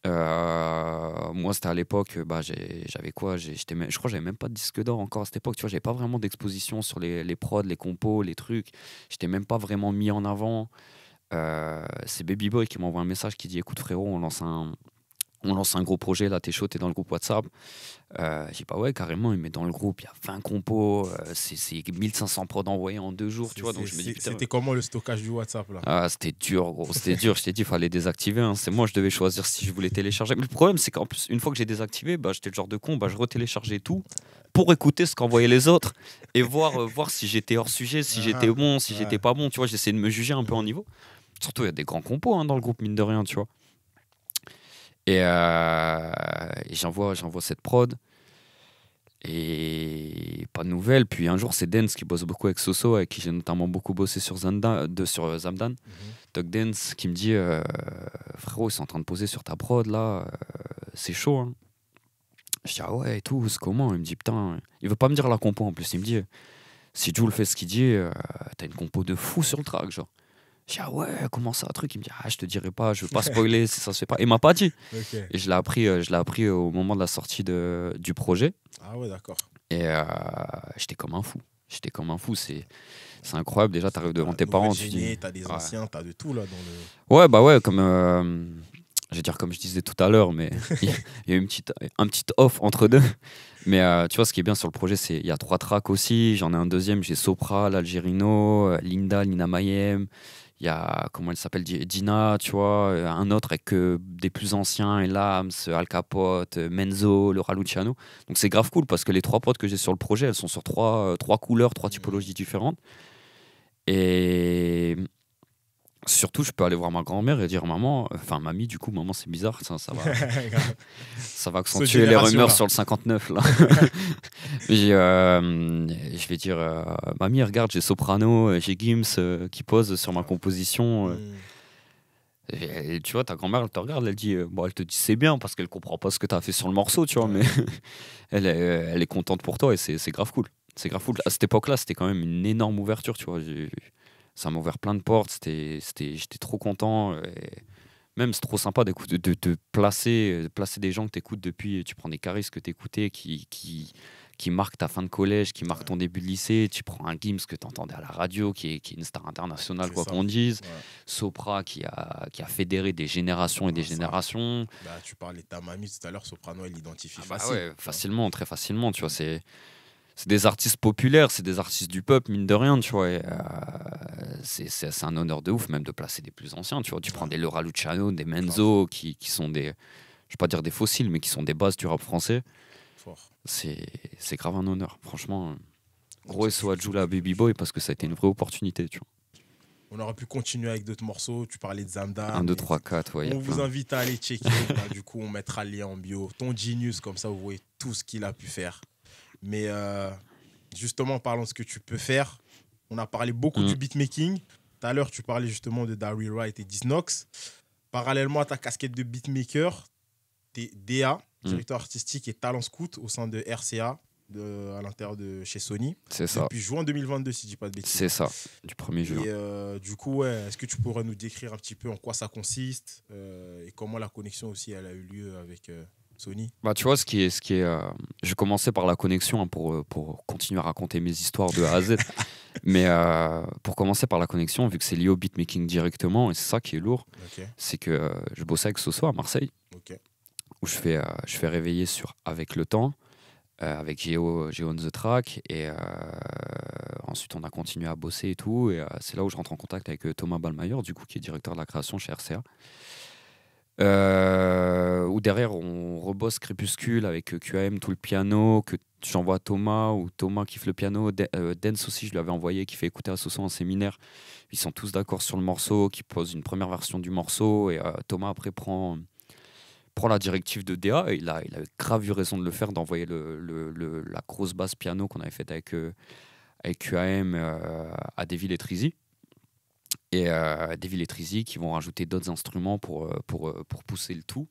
Euh, moi, c'était à l'époque, bah, j'avais quoi j'étais, Je crois que j'avais même pas de disque d'or encore à cette époque. Tu vois, j'avais pas vraiment d'exposition sur les, les prods, les compos, les trucs. J'étais même pas vraiment mis en avant. Euh, c'est Baby Boy qui m'envoie un message qui dit Écoute, frérot, on lance un, on lance un gros projet, là, t'es chaud, t'es dans le groupe WhatsApp. Euh, dis, pas, bah ouais, carrément, il met dans le groupe, il y a 20 compos, euh, c'est 1500 prods envoyés en deux jours, tu vois. Donc je C'était comment le stockage du WhatsApp, là Ah, c'était dur, gros, c'était dur. Je t'ai dit, il fallait désactiver. Hein. C'est moi, je devais choisir si je voulais télécharger. Mais le problème, c'est qu'en plus, une fois que j'ai désactivé, bah, j'étais le genre de con, bah, je retéléchargeais tout pour écouter ce qu'envoyaient les autres et voir, euh, voir si j'étais hors sujet, si j'étais ah, bon, si j'étais pas bon. Tu vois, j'essayais de me juger un peu en niveau. Surtout, il y a des grands compos hein, dans le groupe, mine de rien, tu vois. Euh, et, j'envoie, j'envoie cette prod. Et pas de nouvelles. Puis un jour, c'est Dance qui bosse beaucoup avec Soso, avec qui j'ai notamment beaucoup bossé sur, Zanda, de, sur euh, Zamdan. Mm Dance qui me dit euh, Frérot, ils sont en train de poser sur ta prod là, c'est chaud. Hein. Je dis Ah ouais, et tout, comment Il me dit Putain, il veut pas me dire la compo en plus. Il me dit Si tu le fais ce qu'il dit, t'as une compo de fou sur le track. Genre. Je dis, ah ouais, comment ça, un truc Il me dit, ah, je te dirai pas, je veux pas spoiler, ça se fait pas. Il m'a pas dit. Et je l'ai appris, euh, je appris au moment de la sortie de, du projet. Ah ouais, d'accord. Et euh, j'étais comme un fou. J'étais comme un fou. C'est, c'est incroyable. Déjà, t'arrives devant tes parents. Tu dis, des anciens, tu as de tout là. Ouais, bah ouais, comme. Euh, je vais dire comme je disais tout à l'heure, mais il y a eu une petite, un petit off entre deux. Mais tu vois, ce qui est bien sur le projet, c'est il y a trois tracks aussi. J'en ai un deuxième, j'ai Sopra, l'Algérino, Linda, Nina Mayem il y a, comment elle s'appelle, Dina, tu vois, euh, un autre avec des plus anciens, Elams, Al Capote, Menzo, Laura Luciano. Donc c'est grave cool parce que les trois potes que j'ai sur le projet, elles sont sur trois, euh, trois couleurs, trois mm. typologies différentes. Et Surtout, je peux aller voir ma grand-mère et dire maman, enfin mamie, du coup, maman, c'est bizarre, ça, va, ça va accentuer les rumeurs sur le 59 là. Euh, je vais dire euh, mamie, regarde, j'ai Soprano, euh, j'ai Gims qui pose sur ma composition. Mm. Et, tu vois, ta grand-mère, elle te regarde, elle dit, bon, elle te dit c'est bien parce qu'elle comprend pas ce que tu as fait sur le morceau, tu vois, mais elle, est, elle est contente pour toi et c'est grave cool. C'est grave cool. À cette époque-là, c'était quand même une énorme ouverture, tu vois ça m'a ouvert plein de portes. C'était, c'était, j'étais trop content. Euh, même, c'est trop sympa d'écouter, de, placer, euh, placer des gens que tu écoutes depuis. Tu prends des charismes que tu écoutais qui, qui, qui marquent ta fin de collège, qui marquent ton début de lycée. Tu prends un Gims que tu entendais à la radio, qui est, une star internationale, quoi qu'on dise. Sopra qui a, qui a fédéré des générations et des générations. Bah, tu parlais de ta mamie tout à l'heure. Soprano, elle l'identifie ah bah ouais, facilement, très facilement. Tu vois, c'est c'est des artistes populaires, c'est des artistes du peuple, mine de rien, tu vois. Euh, c'est un honneur de ouf, même de placer des plus anciens, tu vois. Tu prends des Laura Luciano, des Menzo, qui, qui, sont des, je vais pas dire des fossiles, mais qui sont des bases du rap français. C'est grave un honneur, franchement. Gros et soit Jula Baby Boy, parce que ça a été une vraie opportunité, tu vois. On aurait pu continuer avec d'autres morceaux. Tu parlais de Zamda. 1, 2, 3, 4. Ouais, on vous invite à aller checker. Bah, du coup, on mettra le lien en bio. Ton Genius, comme ça, vous voyez tout ce qu'il a pu faire. Mais euh, justement, justement, parlant de ce que tu peux faire. On a parlé beaucoup du mm. beatmaking. Tout à l'heure, tu parlais justement de Darryl Wright et Disnox. Parallèlement à ta casquette de beatmaker, tu es DA, mm. directeur artistique et talent scout au sein de RCA, de, à l'intérieur de chez Sony. C'est ça. Depuis juin 2022, si je dis pas de bêtises. C'est ça, du premier er juin. Et euh, du coup, ouais, est-ce que tu pourrais nous décrire un petit peu en quoi ça consiste euh, et comment la connexion aussi elle a eu lieu avec, Sony bah, Tu vois, ce qui est. Ce qui est euh, je commençais par la connexion hein, pour, euh, pour continuer à raconter mes histoires de A à Z. Mais euh, pour commencer par la connexion, vu que c'est lié au beatmaking directement, et c'est ça qui est lourd, c'est que je bossais avec Soso à Marseille, où je fais, je fais réveiller sur Avec le temps, avec Geo, Geo the Track, et ensuite on a continué à bosser et tout. Et c'est là où je rentre en contact avec Thomas Balmayer, du coup, qui est directeur de la création chez RCA. Euh, ou derrière, on rebosse Crépuscule avec euh, QAM, tout le piano, que j'envoie à Thomas, ou Thomas kiffe le piano. Denz euh, aussi, je lui avais envoyé, qui fait écouter à Sousson en séminaire. Ils sont tous d'accord sur le morceau, qui pose une première version du morceau, et Thomas après prend, prend la directive de DA, et il a, il grave eu raison de le faire, d'envoyer le, la grosse basse piano qu'on avait faite avec, avec QAM à Devil et Trizy et euh, Devil et Trizy qui vont rajouter d'autres instruments pour, euh, pour, euh, pour pousser le tout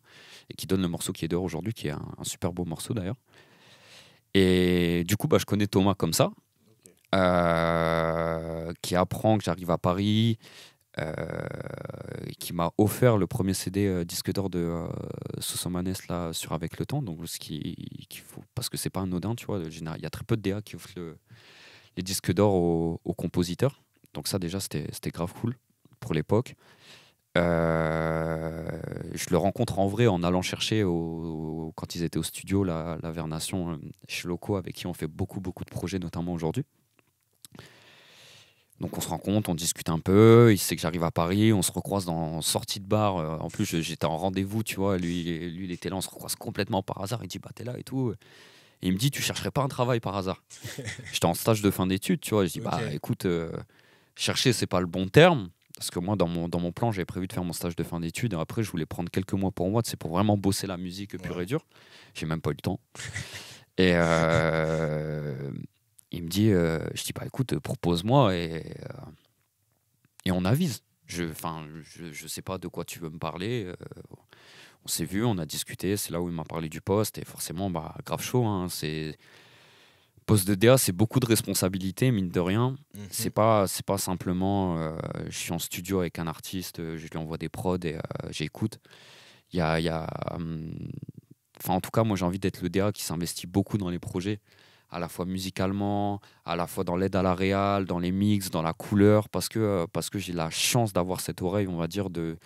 et qui donne le morceau qui est dehors aujourd'hui, qui est un, super beau morceau d'ailleurs. Et du coup, bah, je connais Thomas comme ça, euh, qui apprend que j'arrive à Paris, qui m'a offert le premier CD disque d'or de Sosomanes là, sur Avec le Temps, donc ce qui, faut, parce que c'est pas anodin, tu vois, il y a très peu de DA qui offrent le, les disques d'or aux compositeurs. Donc ça déjà c'était grave cool pour l'époque. Euh, je le rencontre en vrai en allant chercher au, quand ils étaient au studio la, la Vernation euh, chez Loco avec qui on fait beaucoup beaucoup de projets notamment aujourd'hui. Donc on se rencontre, on discute un peu, il sait que j'arrive à Paris, on se recroise dans sortie de bar. Euh, en plus j'étais en rendez-vous, tu vois, lui, lui il était là, on se recroise complètement par hasard, il dit bah t'es là et tout. il me dit tu chercherais pas un travail par hasard. j'étais en stage de fin d'études, tu vois, je dis bah écoute Chercher, c'est pas le bon terme, parce que moi, dans mon, dans mon plan, j'avais prévu de faire mon stage de fin d'études. Et après, je voulais prendre quelques mois pour moi, c'est pour vraiment bosser la musique pure et dure. J'ai même pas eu le temps. et euh, il me dit, euh, je dis, pas bah, écoute, propose-moi et, euh, et on avise. Je, je, je sais pas de quoi tu veux me parler. on s'est vu, on a discuté. C'est là où il m'a parlé du poste. Et forcément, bah, grave chaud. Hein, c'est poste de DA, c'est beaucoup de responsabilités, mine de rien. Mhm. C'est pas, c'est pas simplement euh, je suis en studio avec un artiste, euh, je lui envoie des prods et euh, j'écoute. Il y a, hum, en tout cas, moi j'ai envie d'être le DA qui s'investit beaucoup dans les projets, à la fois musicalement, à la fois dans l'aide à la réal, dans les mix, dans la couleur, parce que, parce que j'ai la chance d'avoir cette oreille, on va dire, de,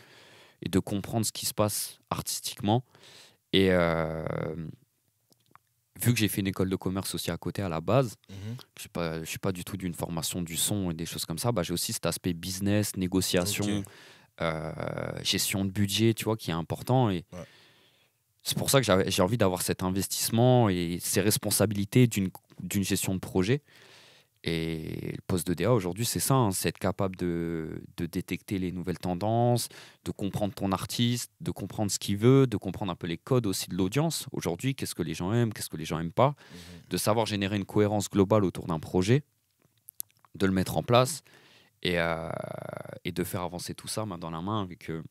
et de comprendre ce qui se passe artistiquement. Et vu que j'ai fait une école de commerce aussi à côté à la base, mhm. je ne suis, suis, pas du tout d'une formation du son et des choses comme ça, bah, j'ai aussi cet aspect business, négociation, euh, gestion de budget, tu vois, qui est important. Et C'est pour ça que j'ai envie d'avoir cet investissement et ces responsabilités d'une gestion de projet. Et le poste de DA aujourd'hui, c'est ça, hein, c'est être capable de, détecter les nouvelles tendances, de comprendre ton artiste, de comprendre ce qu'il veut, de comprendre un peu les codes aussi de l'audience. Aujourd'hui, qu'est-ce que les gens aiment, qu'est-ce que les gens n'aiment pas, mhm. de savoir générer une cohérence globale autour d'un projet, de le mettre en place et, euh, de faire avancer tout ça main dans la main avec euh,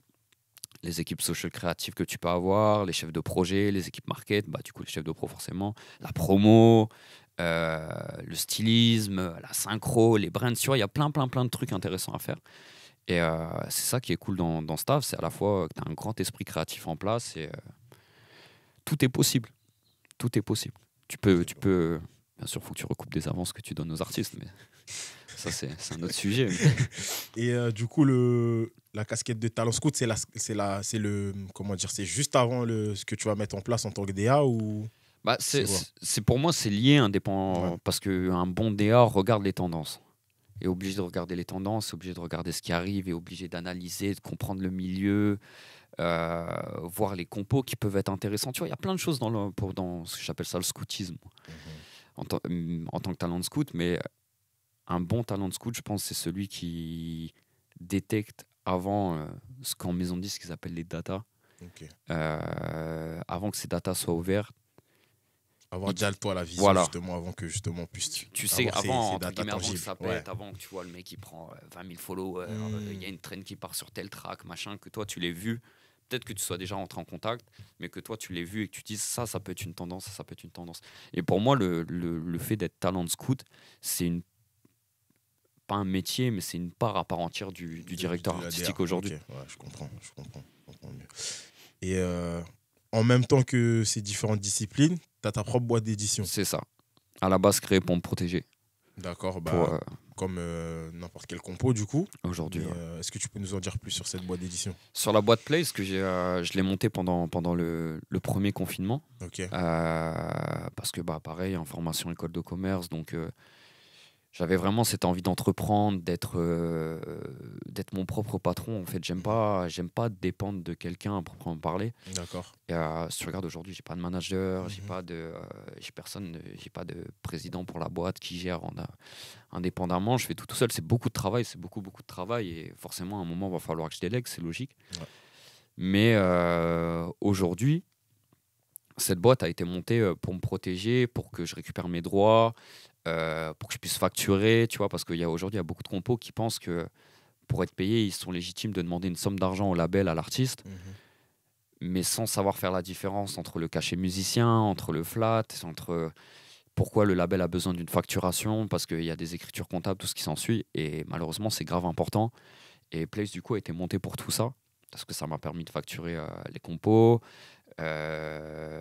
les équipes social créatives que tu peux avoir, les chefs de projet, les équipes market, bah, du coup les chefs de pro forcément, la promo, euh, le stylisme, la synchro, les brins de il y a plein, plein, plein de trucs intéressants à faire. Et euh, c'est ça qui est cool dans, dans Staff, c'est à la fois que tu as un grand esprit créatif en place et euh, tout est possible. Tout est possible. Tu peux, tu peux, bien sûr, il faut que tu recoupes des avances que tu donnes aux artistes, mais ça, c'est un autre sujet. et du coup, le, la casquette de Talent Scout, c'est la, la, le, comment dire, c'est juste avant le, ce que tu vas mettre en place en tant que DA ou bah, c'est pour moi c'est lié indépendant hein, parce parce qu'un bon DA regarde les tendances est obligé de regarder les tendances, obligé de regarder ce qui arrive, est obligé d'analyser, de comprendre le milieu, euh, voir les compos qui peuvent être intéressants. Tu vois, il y a plein de choses dans, le, pour, dans ce que j'appelle ça le scoutisme, mhm. mm, en, tant que talent de scout, mais un bon talent de scout, je pense, c'est celui qui détecte avant euh, ce qu'en maison disque qu'ils appellent les data. Euh, avant que ces datas soient ouvertes, avoir déjà le la vie justement, avant que justement puisse. Tu, tu sais, avant, avant ça avant que tu vois le mec qui prend 20 euh, 000 follow, euh, mm. il y a une traîne qui part sur tel track, machin, que toi tu l'aies vu. Peut-être que tu sois déjà rentré en contact, mais que toi tu l'aies vu et que tu dises ça, ça peut être une tendance, ça, peut être une tendance. Et pour moi, le, le, le fait d'être talent scout, c'est une pas un métier, mais c'est une part à part entière du, directeur artistique aujourd'hui. Ouais, je comprends, je comprends, Et euh, en même temps que ces différentes disciplines, t'as ta propre boîte d'édition. C'est ça. À la base, créée pour me protéger. D'accord, bah, euh, comme euh, n'importe quel compo du coup. Aujourd'hui. Euh, est-ce que tu peux nous en dire plus sur cette boîte d'édition Sur la boîte Play, que je l'ai montée pendant, pendant le, le premier confinement. Ok. parce que bah, pareil, en formation école de commerce, donc j'avais vraiment cette envie d'entreprendre, d'être euh, d'être mon propre patron. En fait, j'aime pas j'aime pas dépendre de quelqu'un à proprement parler. D'accord. et euh, si tu regardes aujourd'hui, j'ai pas de manager, je n'ai j'ai mhm. pas de euh, j'ai personne, j'ai pas de président pour la boîte qui gère indépendamment. Je fais tout tout seul. C'est beaucoup de travail, c'est beaucoup beaucoup de travail et forcément à un moment il va falloir que je délègue, c'est logique. Mais aujourd'hui, cette boîte a été montée pour me protéger, pour que je récupère mes droits, euh, pour que je puisse facturer, tu vois, parce qu'aujourd'hui, il y a beaucoup de compos qui pensent que pour être payé, ils sont légitimes de demander une somme d'argent au label, à l'artiste, mhm. mais sans savoir faire la différence entre le cachet musicien, entre le flat, entre pourquoi le label a besoin d'une facturation, parce qu'il y a des écritures comptables, tout ce qui s'ensuit, et malheureusement, c'est grave important. Et Place, du coup, a été monté pour tout ça, parce que ça m'a permis de facturer euh, les compos, euh,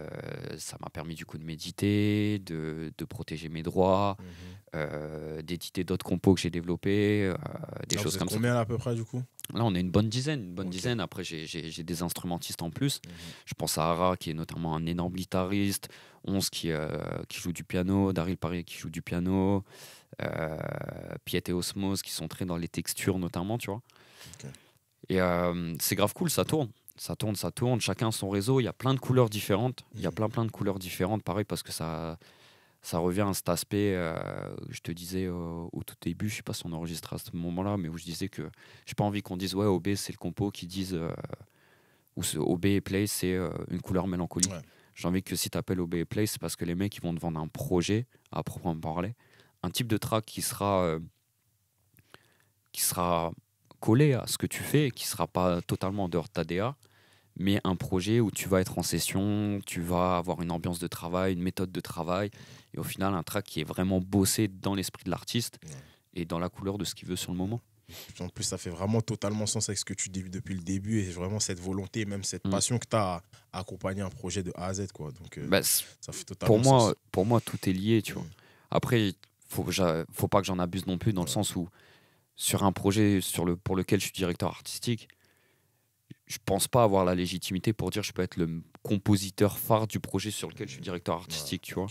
ça m'a permis du coup de méditer, de, de protéger mes droits, mhm. euh, d'éditer d'autres compos que j'ai développés, euh, des choses comme combien ça. Combien à peu près du coup Là, on est une bonne dizaine, une bonne dizaine. Après, j'ai des instrumentistes en plus. Mhm. Je pense à Ara, qui est notamment un énorme guitariste, 11 qui, qui joue du piano, Daryl Paris qui joue du piano, Piet et Osmos qui sont très dans les textures notamment, tu vois. Et c'est grave cool, ça tourne ça tourne, ça tourne, chacun son réseau, il y a plein de couleurs différentes, il y a mm. plein plein de couleurs différentes, pareil, parce que ça, ça revient à cet aspect, euh, je te disais euh, au tout début, je sais pas si on enregistre à ce moment-là, mais où je disais que j'ai pas envie qu'on dise, ouais, OB c'est le compo, qui disent, euh, ou ce OB et Play c'est une couleur mélancolique. J'ai envie que si tu appelles OB et Play, c'est parce que les mecs ils vont te vendre un projet, à proprement parler, un type de track qui sera, qui sera collé à ce que tu fais, et qui sera pas totalement en dehors de ta DA mais un projet où tu vas être en session, tu vas avoir une ambiance de travail, une méthode de travail, et au final un track qui est vraiment bossé dans l'esprit de l'artiste et dans la couleur de ce qu'il veut sur le moment. En plus, ça fait vraiment totalement sens avec ce que tu dis depuis le début et vraiment cette volonté, même cette mm. passion que tu as à accompagner un projet de A à Z. Quoi. Donc, euh, bah, pour moi, Pour moi, tout est lié. Tu vois. ne mm. Après, faut, pas que j'en abuse non plus, dans le sens où sur un projet sur le, pour lequel je suis directeur artistique, je pense pas avoir la légitimité pour dire je peux être le compositeur phare du projet sur lequel je suis directeur artistique, tu vois.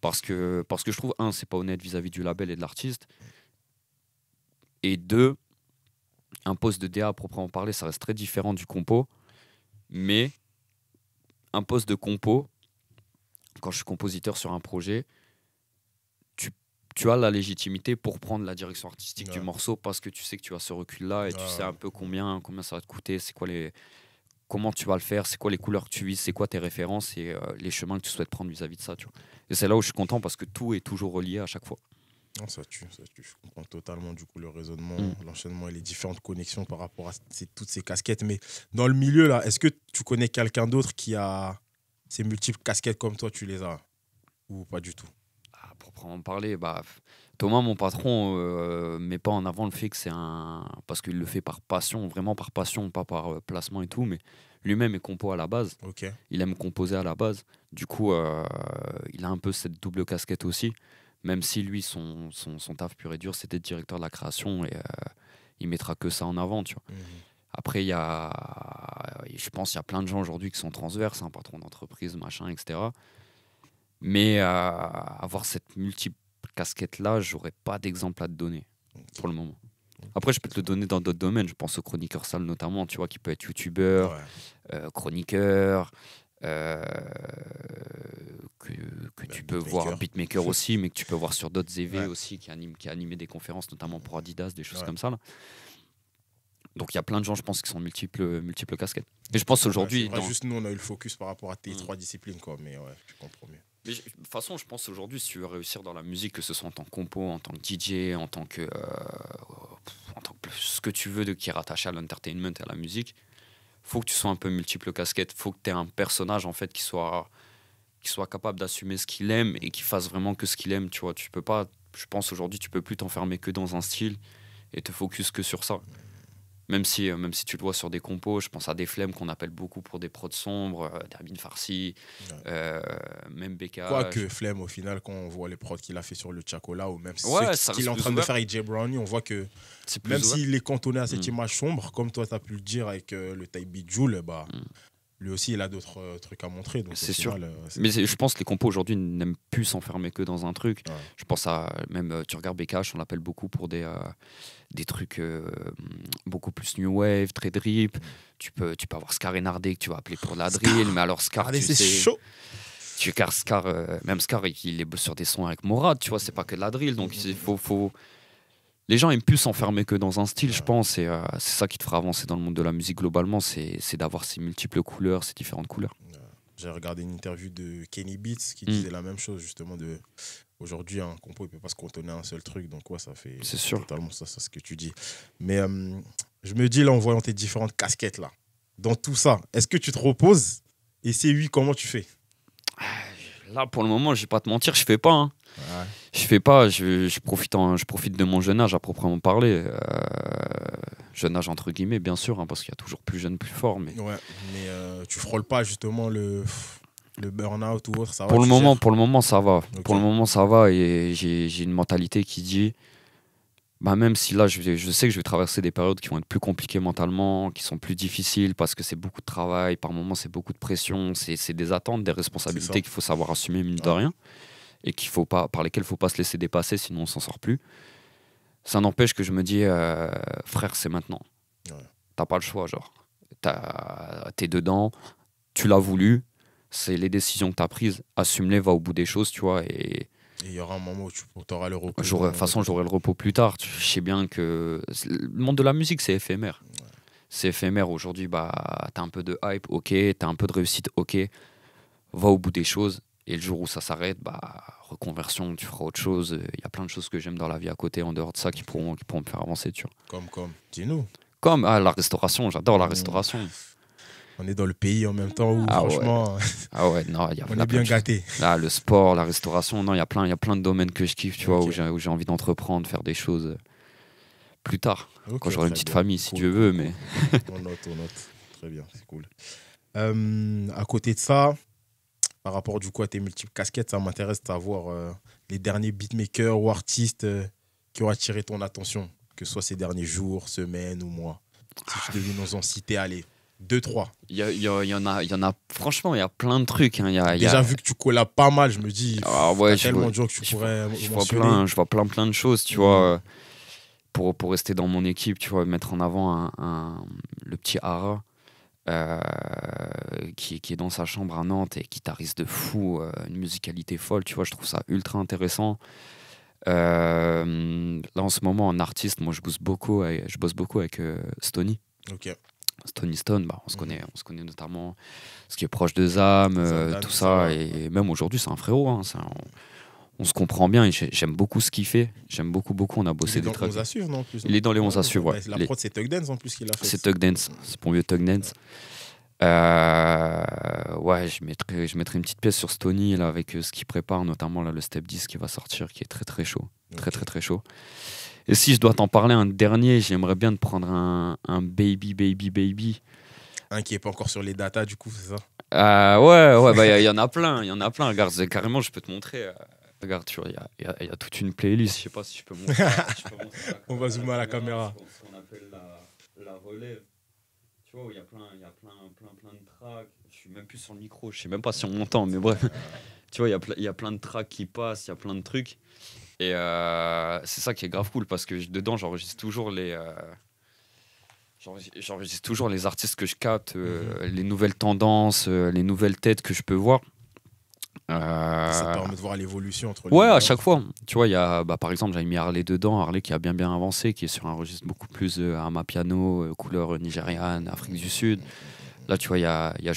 Parce que, parce que je trouve, un, c'est pas honnête vis-à-vis -vis du label et de l'artiste. Et deux, un poste de DA à proprement parler, ça reste très différent du compo. Mais un poste de compo, quand je suis compositeur sur un projet, tu as la légitimité pour prendre la direction artistique du morceau parce que tu sais que tu as ce recul là et tu sais un peu combien combien ça va te coûter c'est quoi les comment tu vas le faire c'est quoi les couleurs que tu vises c'est quoi tes références et euh, les chemins que tu souhaites prendre vis-à-vis de ça tu vois et c'est là où je suis content parce que tout est toujours relié à chaque fois ça tue, Je comprends totalement du coup le raisonnement, mm. l'enchaînement et les différentes connexions par rapport à toutes ces casquettes. Mais dans le milieu là, est-ce que tu connais quelqu'un d'autre qui a ces multiples casquettes comme toi, tu les as ou pas du tout en parler, bah, Thomas, mon patron, euh, met pas en avant le fait que c'est un. Parce qu'il le fait par passion, vraiment par passion, pas par euh, placement et tout, mais lui-même est compo à la base. Il aime composer à la base. Du coup, euh, il a un peu cette double casquette aussi, même si lui, son, son, son taf pur et dur, c'était directeur de la création et euh, il mettra que ça en avant, tu vois. Mhm. Après, il y a. Je pense qu'il y a plein de gens aujourd'hui qui sont transverses, un hein, patron d'entreprise, machin, etc. Mais à euh, avoir cette multiple casquette-là, j'aurais pas d'exemple à te donner pour le moment. Après, je peux te le donner dans d'autres domaines. Je pense au chroniqueur sale notamment, tu vois, qui peut être youtubeur, euh, chroniqueur, euh, que, tu bah, peux voir, beatmaker aussi, mais que tu peux voir sur d'autres EV aussi, qui, anime, qui a animé des conférences, notamment pour Adidas, des choses comme ça. Donc il y a plein de gens, je pense, qui sont multiples, multiples casquettes. Et je pense aujourd'hui. Juste nous, on a eu le focus par rapport à tes mmh. trois disciplines, quoi, mais ouais, tu comprends mieux. Mais de toute façon, je pense aujourd'hui, si tu veux réussir dans la musique, que ce soit en tant que compo, en tant que DJ, en tant que. Euh, en tant que ce que tu veux de qui est rattaché à l'entertainment et à la musique, faut que tu sois un peu multiple casquette. faut que tu aies un personnage, en fait, qui soit, qui soit capable d'assumer ce qu'il aime et qui fasse vraiment que ce qu'il aime. Tu vois, tu peux pas. Je pense aujourd'hui, tu peux plus t'enfermer que dans un style et te focus que sur ça. Même si, euh, même si tu le vois sur des compos, je pense à des flemmes qu'on appelle beaucoup pour des prods sombres, euh, Dermine Farsi, euh, même BK. Quoique flemme, au final, quand on voit les prods qu'il a fait sur le Chacola, ou même ce qu'il est en train de faire avec Jay Brownie, on voit que même s'il est cantonné à cette hmm. image sombre, comme toi, tu as pu le dire avec euh, le Type Joule, bah, hmm lui aussi, il a d'autres euh, trucs à montrer. C'est sûr. Euh, mais je pense que les compos aujourd'hui n'aiment plus s'enfermer que dans un truc. Je pense à même, euh, tu regardes BKH, on l'appelle beaucoup pour des, des trucs beaucoup plus new wave, très drip. Mm. Tu peux, tu peux avoir Scar et que tu vas appeler pour de la drill, mais alors Scar, Allez, chaud. Tu, car Scar, même Scar, il, est sur des sons avec Morad, tu vois, c'est pas que de la drill. Donc il mm, mm, faut, faut les gens aiment plus s'enfermer que dans un style, je pense, et euh, c'est ça qui te fera avancer dans le monde de la musique globalement, c'est d'avoir ces multiples couleurs, ces différentes couleurs. J'ai regardé une interview de Kenny Beats qui mm. disait la même chose, justement, de aujourd'hui, un compo, il ne peut pas se cantonner à un seul truc, donc quoi, ça fait sûr. totalement ça, ça, ce que tu dis. Mais euh, je me dis, là, en voyant tes différentes casquettes, là, dans tout ça, est-ce que tu te reposes Et si oui, comment tu fais Là, pour le moment, je vais pas te mentir, je fais pas. Hein je fais pas, je, profite en, je profite de mon jeune âge à proprement parler. Euh, jeune âge entre guillemets, bien sûr, hein, parce qu'il y a toujours plus jeune, plus fort. Mais, ouais, mais euh, tu frôles pas justement le, burn-out ou autre, pour Le moment, pour le moment, ça va. Pour le moment, ça va. Et j'ai une mentalité qui dit. Bah, même si là, je, je, sais que je vais traverser des périodes qui vont être plus compliquées mentalement, qui sont plus difficiles parce que c'est beaucoup de travail, par moments c'est beaucoup de pression, c'est des attentes, des responsabilités qu'il faut savoir assumer, mine de ah. rien et qu'il faut pas, par lesquels il ne faut pas se laisser dépasser, sinon on s'en sort plus. Ça n'empêche que je me dis, euh, frère, c'est maintenant. Ouais. T'as pas le choix, genre. T'es dedans, tu l'as voulu, c'est les décisions que t'as prises. Assume-les, va au bout des choses, tu vois. Et il y aura un moment où tu auras le repos. De toute façon, j'aurai le repos plus tard. Je sais bien que le monde de la musique, c'est éphémère. C'est éphémère. Aujourd'hui, bah, t'as un peu de hype, ok. T'as un peu de réussite, ok. Va au bout des choses. Et le jour où ça s'arrête, bah, conversion, tu feras autre chose. Il y a plein de choses que j'aime dans la vie à côté, en dehors de ça, qui pourront, qui pourront me faire avancer, tu vois. Comme, comme, dis-nous. Comme, ah, la restauration, j'adore la mmh. restauration. On est dans le pays en même temps où, ah franchement, ah ouais, non, y a on est bien gâté. le sport, la restauration, non, il y a plein, il y a plein de domaines que je kiffe, tu vois, où j'ai envie d'entreprendre, faire des choses euh, plus tard, quand j'aurai une petite famille, si tu Dieu veut, mais. on note, on note, très bien, c'est cool. Euh, à côté de ça, par rapport du coup à tes multiples casquettes, ça m'intéresse de savoir euh, les derniers beatmakers ou artistes euh, qui ont attiré ton attention, que ce soit ces derniers jours, semaines ou mois. Si tu devais nous en citer, allez, deux, trois. Il y, en a, y en a, franchement, il y a plein de trucs. Hein. Déjà, vu que tu collabes pas mal, je me dis, ah tellement de gens que tu je pourrais je vois, plein, je vois plein, de choses, tu vois. Euh, pour, pour rester dans mon équipe, tu vois, mettre en avant le petit Hara euh, qui, est dans sa chambre à Nantes et qui guitariste de fou, euh, une musicalité folle, tu vois, je trouve ça ultra intéressant. Euh, là en ce moment en artiste, moi je bosse beaucoup, avec, je bosse beaucoup avec Stony. Stony Stone, bah, on se mhm. connaît, on se connaît notamment ce qui est proche de Zam, tout ça, et même aujourd'hui c'est un frérot. Hein, on se comprend bien. J'aime beaucoup ce qu'il fait. J'aime beaucoup, beaucoup. On a bossé des trucs. Il est dans les 11 à suivre, non plus, Il est dans les 11 à suivre, ouais. La prod, c'est Tug Dance en plus qu'il a fait. C'est Tug C'est pour mieux Tug Dance. Euh, ouais, je mettrai, je mettrai une petite pièce sur Stony là, avec euh, ce qu'il prépare, notamment là, le Step 10 qui va sortir, qui est très très chaud. Très très très chaud. Et si je dois t'en parler un dernier, j'aimerais bien te prendre un, Baby Baby Baby. Un qui n'est pas encore sur les datas, du coup, c'est ça euh, Ouais, ouais, il bah, y, y, en a plein, il y en a plein. Regarde, carrément, je peux te montrer. Regarde, il y, y, a toute une playlist. Je sais pas si je peux montrer. on va zoomer à la caméra. Ce appelle la, Tu vois, il y a, plein, de tracks. Je suis même plus sur le micro. Je sais même pas si on m'entend, mais bref. tu vois, il y, a plein de tracks qui passent, il y a plein de trucs. Et euh, c'est ça qui est grave cool parce que dedans, j'enregistre toujours les. Euh, j'enregistre toujours les artistes que je capte, euh, mhm. les nouvelles tendances, les nouvelles têtes que je peux voir. Ça euh, permet de voir l'évolution entre Ouais, à chaque fois. Tu vois, il y a, bah, par exemple, j'avais mis Harley dedans, Harley qui a bien bien avancé, qui est sur un registre beaucoup plus euh, à ma piano, euh, couleur nigériane, Afrique du Sud. Là, tu vois, il y a, y a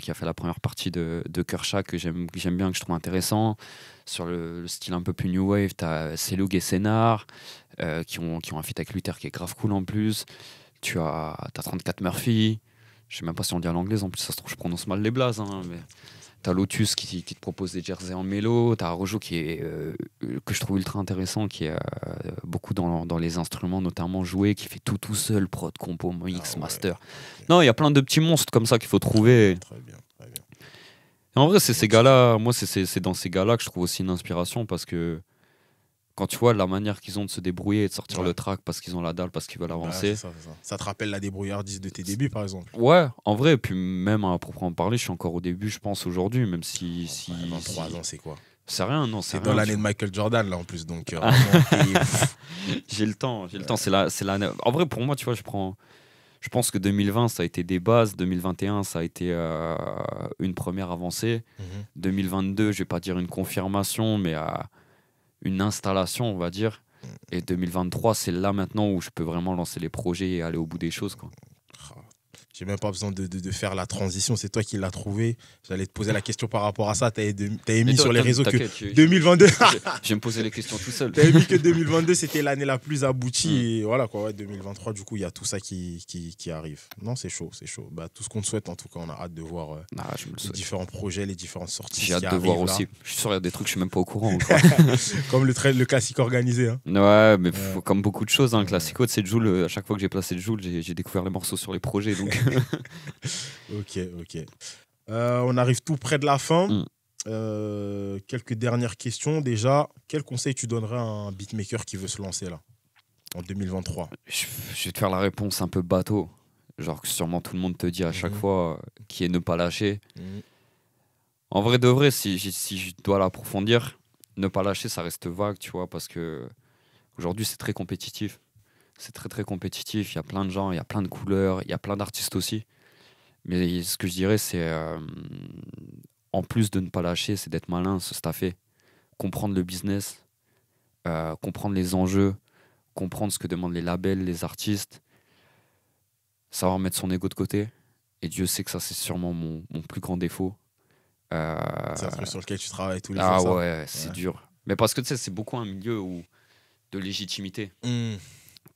qui a fait la première partie de, de que j'aime bien, que je trouve intéressant. Sur le, style un peu plus new wave, tu as Selug et Sénard qui, ont, qui ont un feat avec Luther qui est grave cool en plus. Tu as, as 34 Murphy. Je sais même pas si on dit à en plus, ça se trouve, je prononce mal les blazes. Hein, T'as Lotus qui, te propose des jerseys en mélo. T'as Rojo qui est, euh, que je trouve ultra intéressant, qui est euh, beaucoup dans, dans, les instruments, notamment joué, qui fait tout tout seul, prod, compo, mix, ah master. Non, il y a plein de petits monstres comme ça qu'il faut trouver. Très bien, bien. en vrai, c'est ces gars-là, moi, c'est dans ces gars-là que je trouve aussi une inspiration parce que quand tu vois la manière qu'ils ont de se débrouiller et de sortir le track parce qu'ils ont la dalle, parce qu'ils veulent avancer. ça, te rappelle la débrouillardise de tes débuts, par exemple Ouais, en vrai, et puis même à proprement parler, je suis encore au début, je pense, aujourd'hui, même si. si ans, c'est quoi c'est rien, non. C'est dans l'année de Michael Jordan, là, en plus. Donc, euh, ah. j'ai le temps, j'ai le temps. C'est la, c'est la... En vrai, pour moi, tu vois, je prends. Je pense que 2020, ça a été des bases. 2021, ça a été euh, une première avancée. 2022, mhm. je vais pas dire une confirmation, mais à euh, une installation, on va dire. Et 2023, c'est là maintenant où je peux vraiment lancer les projets et aller au bout des choses. Quoi. J'ai même pas besoin de, de, faire la transition, c'est toi qui l'as trouvé. J'allais te poser la question par rapport à ça. Tu as mis sur les réseaux que 2022. j'ai me poser les questions tout seul. Tu émis que 2022, c'était l'année la plus aboutie. Mm. Et voilà, quoi. 2023, du coup, il y a tout ça qui, qui, arrive. Non, c'est chaud, c'est chaud. Bah, tout ce qu'on te souhaite, en tout cas, on a hâte de voir euh, bah, les différents projets, les différentes sorties. J'ai hâte de voir aussi. Je suis sûr, il y a des trucs, je suis même pas au courant. comme le, le classique organisé. Hein. Ouais, mais comme beaucoup de choses, hein, le classico, c'est Joule. Euh, à chaque fois que j'ai placé Joule, j'ai découvert les morceaux sur les projets. Donc. ok, ok. Euh, on arrive tout près de la fin. Mm. Euh, quelques dernières questions. Déjà, quel conseil tu donnerais à un beatmaker qui veut se lancer là, en 2023 Je vais te faire la réponse un peu bateau. Genre que sûrement tout le monde te dit à chaque mhm. fois, euh, qui est ne pas lâcher. Mhm. En vrai de vrai, si, si je dois l'approfondir, ne pas lâcher, ça reste vague, tu vois, parce que aujourd'hui c'est très compétitif c'est très très compétitif, il y a plein de gens, il y a plein de couleurs, il y a plein d'artistes aussi. Mais ce que je dirais, c'est euh, en plus de ne pas lâcher, c'est d'être malin, se staffer, comprendre le business, euh, comprendre les enjeux, comprendre ce que demandent les labels, les artistes, savoir mettre son ego de côté. Et Dieu sait que ça, c'est sûrement mon, mon, plus grand défaut. Euh, c'est un truc sur lequel tu travailles tous les jours. Ah ouais, c'est dur. Mais parce que tu sais, c'est beaucoup un milieu où de légitimité. Mmh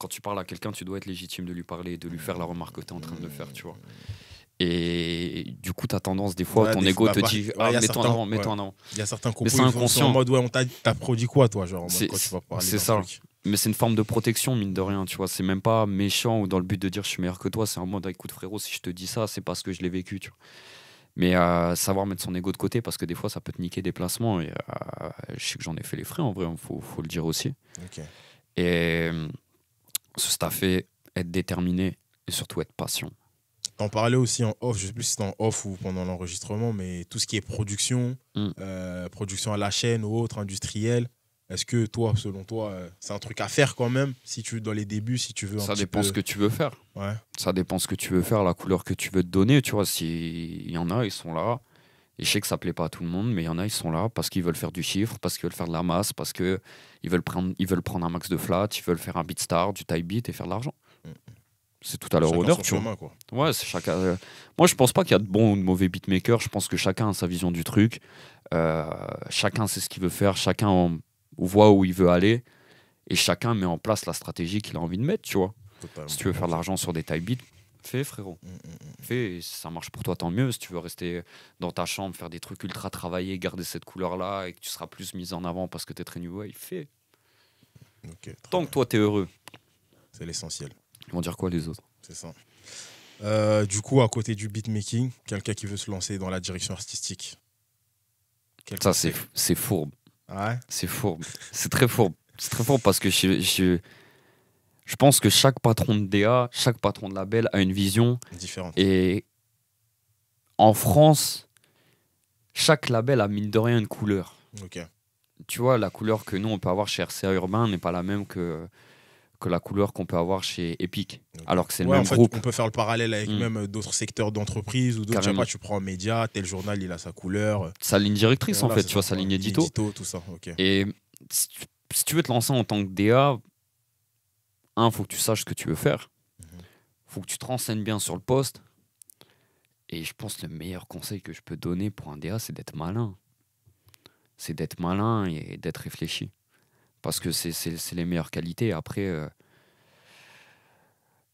quand tu parles à quelqu'un, tu dois être légitime de lui parler, de lui faire la remarque que tu es en train de faire, tu vois. Mm. Et du coup, tu as tendance, des fois, ton ego te bah, dit ah, mets-toi en avant, mets-toi en avant. Il y a certains compos, mais inconscient. en mode ouais, on produit quoi, toi genre, C'est ça. Mais c'est une forme de protection, mine de rien, tu vois. C'est même pas méchant ou dans le but de dire je suis meilleur que toi. C'est en mode écoute, frérot, si je te dis ça, c'est parce que je l'ai vécu, tu vois. Mais à euh, savoir mettre son ego de côté, parce que des fois, ça peut te niquer des placements. Et, euh, je sais que j'en ai fait les frais, en vrai, il hein, faut, faut, le dire aussi. Okay. Et euh, se fait être déterminé et surtout être patient. T'en parlais aussi en off, je sais plus si c'est en off ou pendant l'enregistrement, mais tout ce qui est production, mm. euh, production à la chaîne ou autre, industriel est-ce que toi, selon toi, euh, c'est un truc à faire quand même, si tu dans les débuts, si tu veux un Ça dépend ce que tu veux faire. Ça dépend ce que tu veux faire, la couleur que tu veux te donner, tu vois, s'il y en a, ils sont là, et je sais que ça plaît pas à tout le monde, mais il y en a, ils sont là parce qu'ils veulent faire du chiffre, parce qu'ils veulent faire de la masse, parce qu'ils veulent prendre, ils veulent prendre un max de flat, ils veulent faire un beat star, du type beat et faire de l'argent. Mm. C'est tout à leur honneur, tu vois. Ouais, c'est chacun. Euh, moi, je pense pas qu'il y a de bons ou de mauvais beatmakers. Je pense que chacun a sa vision du truc. Euh, chacun sait ce qu'il veut faire. Chacun voit où il veut aller. Et chacun met en place la stratégie qu'il a envie de mettre, tu vois. Si tu veux faire de l'argent sur des type beats, Fais, frérot. Mm, mm, mm, fais, ça marche pour toi, tant mieux. Si tu veux rester dans ta chambre, faire des trucs ultra travaillés, garder cette couleur-là et que tu seras plus mis en avant parce que tu es très nouveau, il fais. tant que toi, tu es heureux. C'est l'essentiel. Ils vont dire quoi les autres C'est ça. Euh, du coup, à côté du beatmaking, quelqu'un qui veut se lancer dans la direction artistique. ça, c'est, c'est fourbe. Ah ouais. C'est fourbe. c'est très fourbe. C'est très fourbe parce que je, je, je pense que chaque patron de DA, chaque patron de label a une vision différente. Et en France, chaque label a mine de rien une couleur. Tu vois, la couleur que nous on peut avoir chez RCA Urbain n'est pas la même que que la couleur qu'on peut avoir chez Epic, alors que c'est le même groupe. On peut faire le parallèle avec hmm. même euh, d'autres secteurs d'entreprise ou d'autres. Tu, prends un média, tel journal, il a sa couleur. Sa ligne directrice, en fait, tu vois, sa ligne édito. tout ça, Et si tu veux te lancer en tant que DA, un, faut que tu saches ce que tu veux faire. Mhm. faut que tu te renseignes bien sur le poste. Et je pense que le meilleur conseil que je peux donner pour un DA, c'est d'être malin. C'est d'être malin et d'être réfléchi. Parce que c'est les meilleures qualités. Après, euh,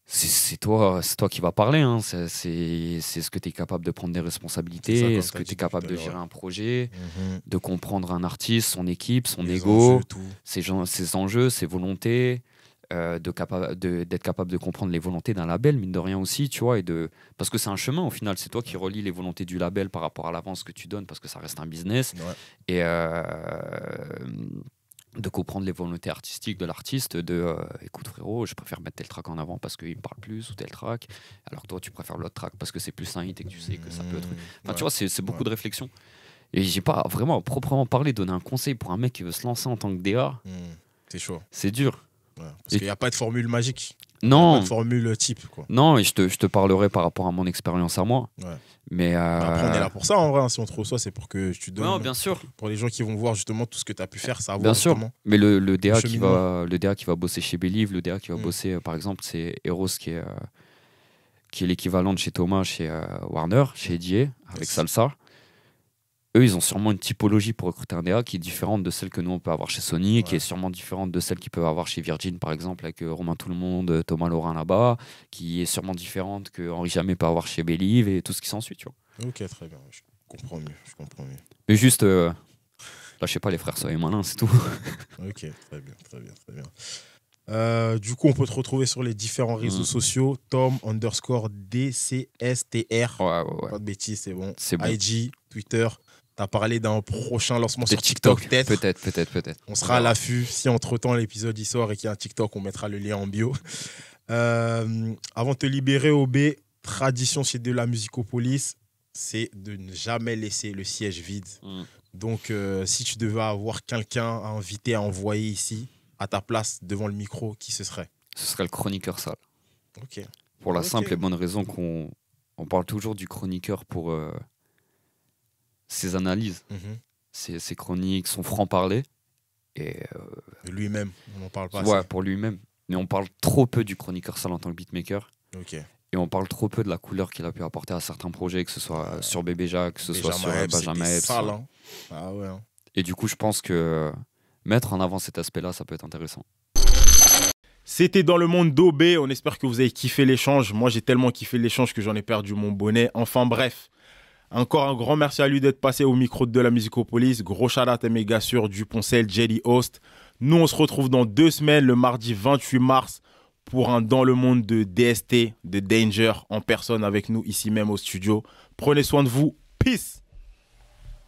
c'est toi, toi qui vas parler. Hein. C'est ce que tu es capable de prendre des responsabilités, est-ce que tu es capable de gérer un projet, mhm. de comprendre un artiste, son équipe, son ego, ses enjeux, ses volontés. Euh, d'être capable de comprendre les volontés d'un label, mine de rien aussi, tu vois, et de parce que c'est un chemin au final, c'est toi qui relie les volontés du label par rapport à l'avance que tu donnes, parce que ça reste un business, et euh, de comprendre les volontés artistiques de l'artiste, de euh, écoute frérot, je préfère mettre tel track en avant parce qu'il me parle plus, ou tel track, alors toi tu préfères l'autre track parce que c'est plus un hit et que tu sais que ça peut être... Enfin tu vois, c'est beaucoup de réflexion. Et j'ai pas vraiment proprement parlé, donner un conseil pour un mec qui veut se lancer en tant que DA. Hmm. C'est chaud. C'est dur il parce qu'il n'y a pas de formule magique. Non. Pas de formule type. Quoi. Non, et je te, je te parlerai par rapport à mon expérience à moi. Mais euh, bah, Après, on est là pour ça en vrai. Hein, si on te reçoit, c'est pour que tu donne Non, bien sûr. Pour les gens qui vont voir justement tout ce que tu as pu faire, savoir. Bien sûr. Mais le, le, DA qui va, le qui va bosser chez Believe, le DA qui va mm. bosser, euh, par exemple, c'est Eros qui est, euh, qui est l'équivalent de chez Thomas, chez Warner, chez Dier, avec Salsa ils ont sûrement une typologie pour recruter un DA qui est différente de celle que nous, on peut avoir chez Sony, qui est sûrement différente de celle qu'ils peuvent avoir chez Virgin, par exemple, avec euh, Romain Tout-le-Monde, euh, Thomas Laurent là-bas, qui est sûrement différente que Henri Jamais peut avoir chez Believe et tout ce qui s'ensuit, tu vois. Ok, très bien, je comprends mieux. Je comprends mieux. Mais juste, là, je sais pas, les frères soyez malins, c'est tout. ok, très bien, très bien, très bien. Euh, du coup, on peut te retrouver sur les différents réseaux mm. sociaux. Tom underscore DCSTR. ouais, Pas de bêtises, c'est bon. bon. IG, Twitter, T'as parlé d'un prochain lancement sur TikTok, peut-être. Peut-être, peut-être, peut-être. On sera à l'affût. Si entre-temps l'épisode sort et qu'il y a un TikTok, on mettra le lien en bio. Euh, avant de te libérer, OB, tradition chez de la musicopolis, c'est de ne jamais laisser le siège vide. Mm. Donc, euh, si tu devais avoir quelqu'un à inviter, à envoyer ici, à ta place, devant le micro, qui ce serait Ce serait le chroniqueur sale. Ok. Pour la simple et bonne raison qu'on on parle toujours du chroniqueur pour. Euh, ses analyses, mhm. ses, chroniques, son franc-parler. Et euh, lui-même, on n'en parle pas. Ouais, pour lui-même. Mais on parle trop peu du chroniqueur sale en tant que beatmaker. Et on parle trop peu de la couleur qu'il a pu apporter à certains projets, que ce soit sur Bébé Jacques, que ce soit sur Benjamin hein. Epps. ah ouais, hein. Et du coup, je pense que mettre en avant cet aspect-là, ça peut être intéressant. C'était dans le monde d'OB. On espère que vous avez kiffé l'échange. Moi, j'ai tellement kiffé l'échange que j'en ai perdu mon bonnet. Enfin, bref. Encore un grand merci à lui d'être passé au micro de la Musicopolis. Gros shout et méga sur sur Duponcel, Jelly Host. Nous, on se retrouve dans deux semaines, le mardi 28 mars, pour un Dans le monde de DST, de Danger, en personne avec nous ici même au studio. Prenez soin de vous. Peace!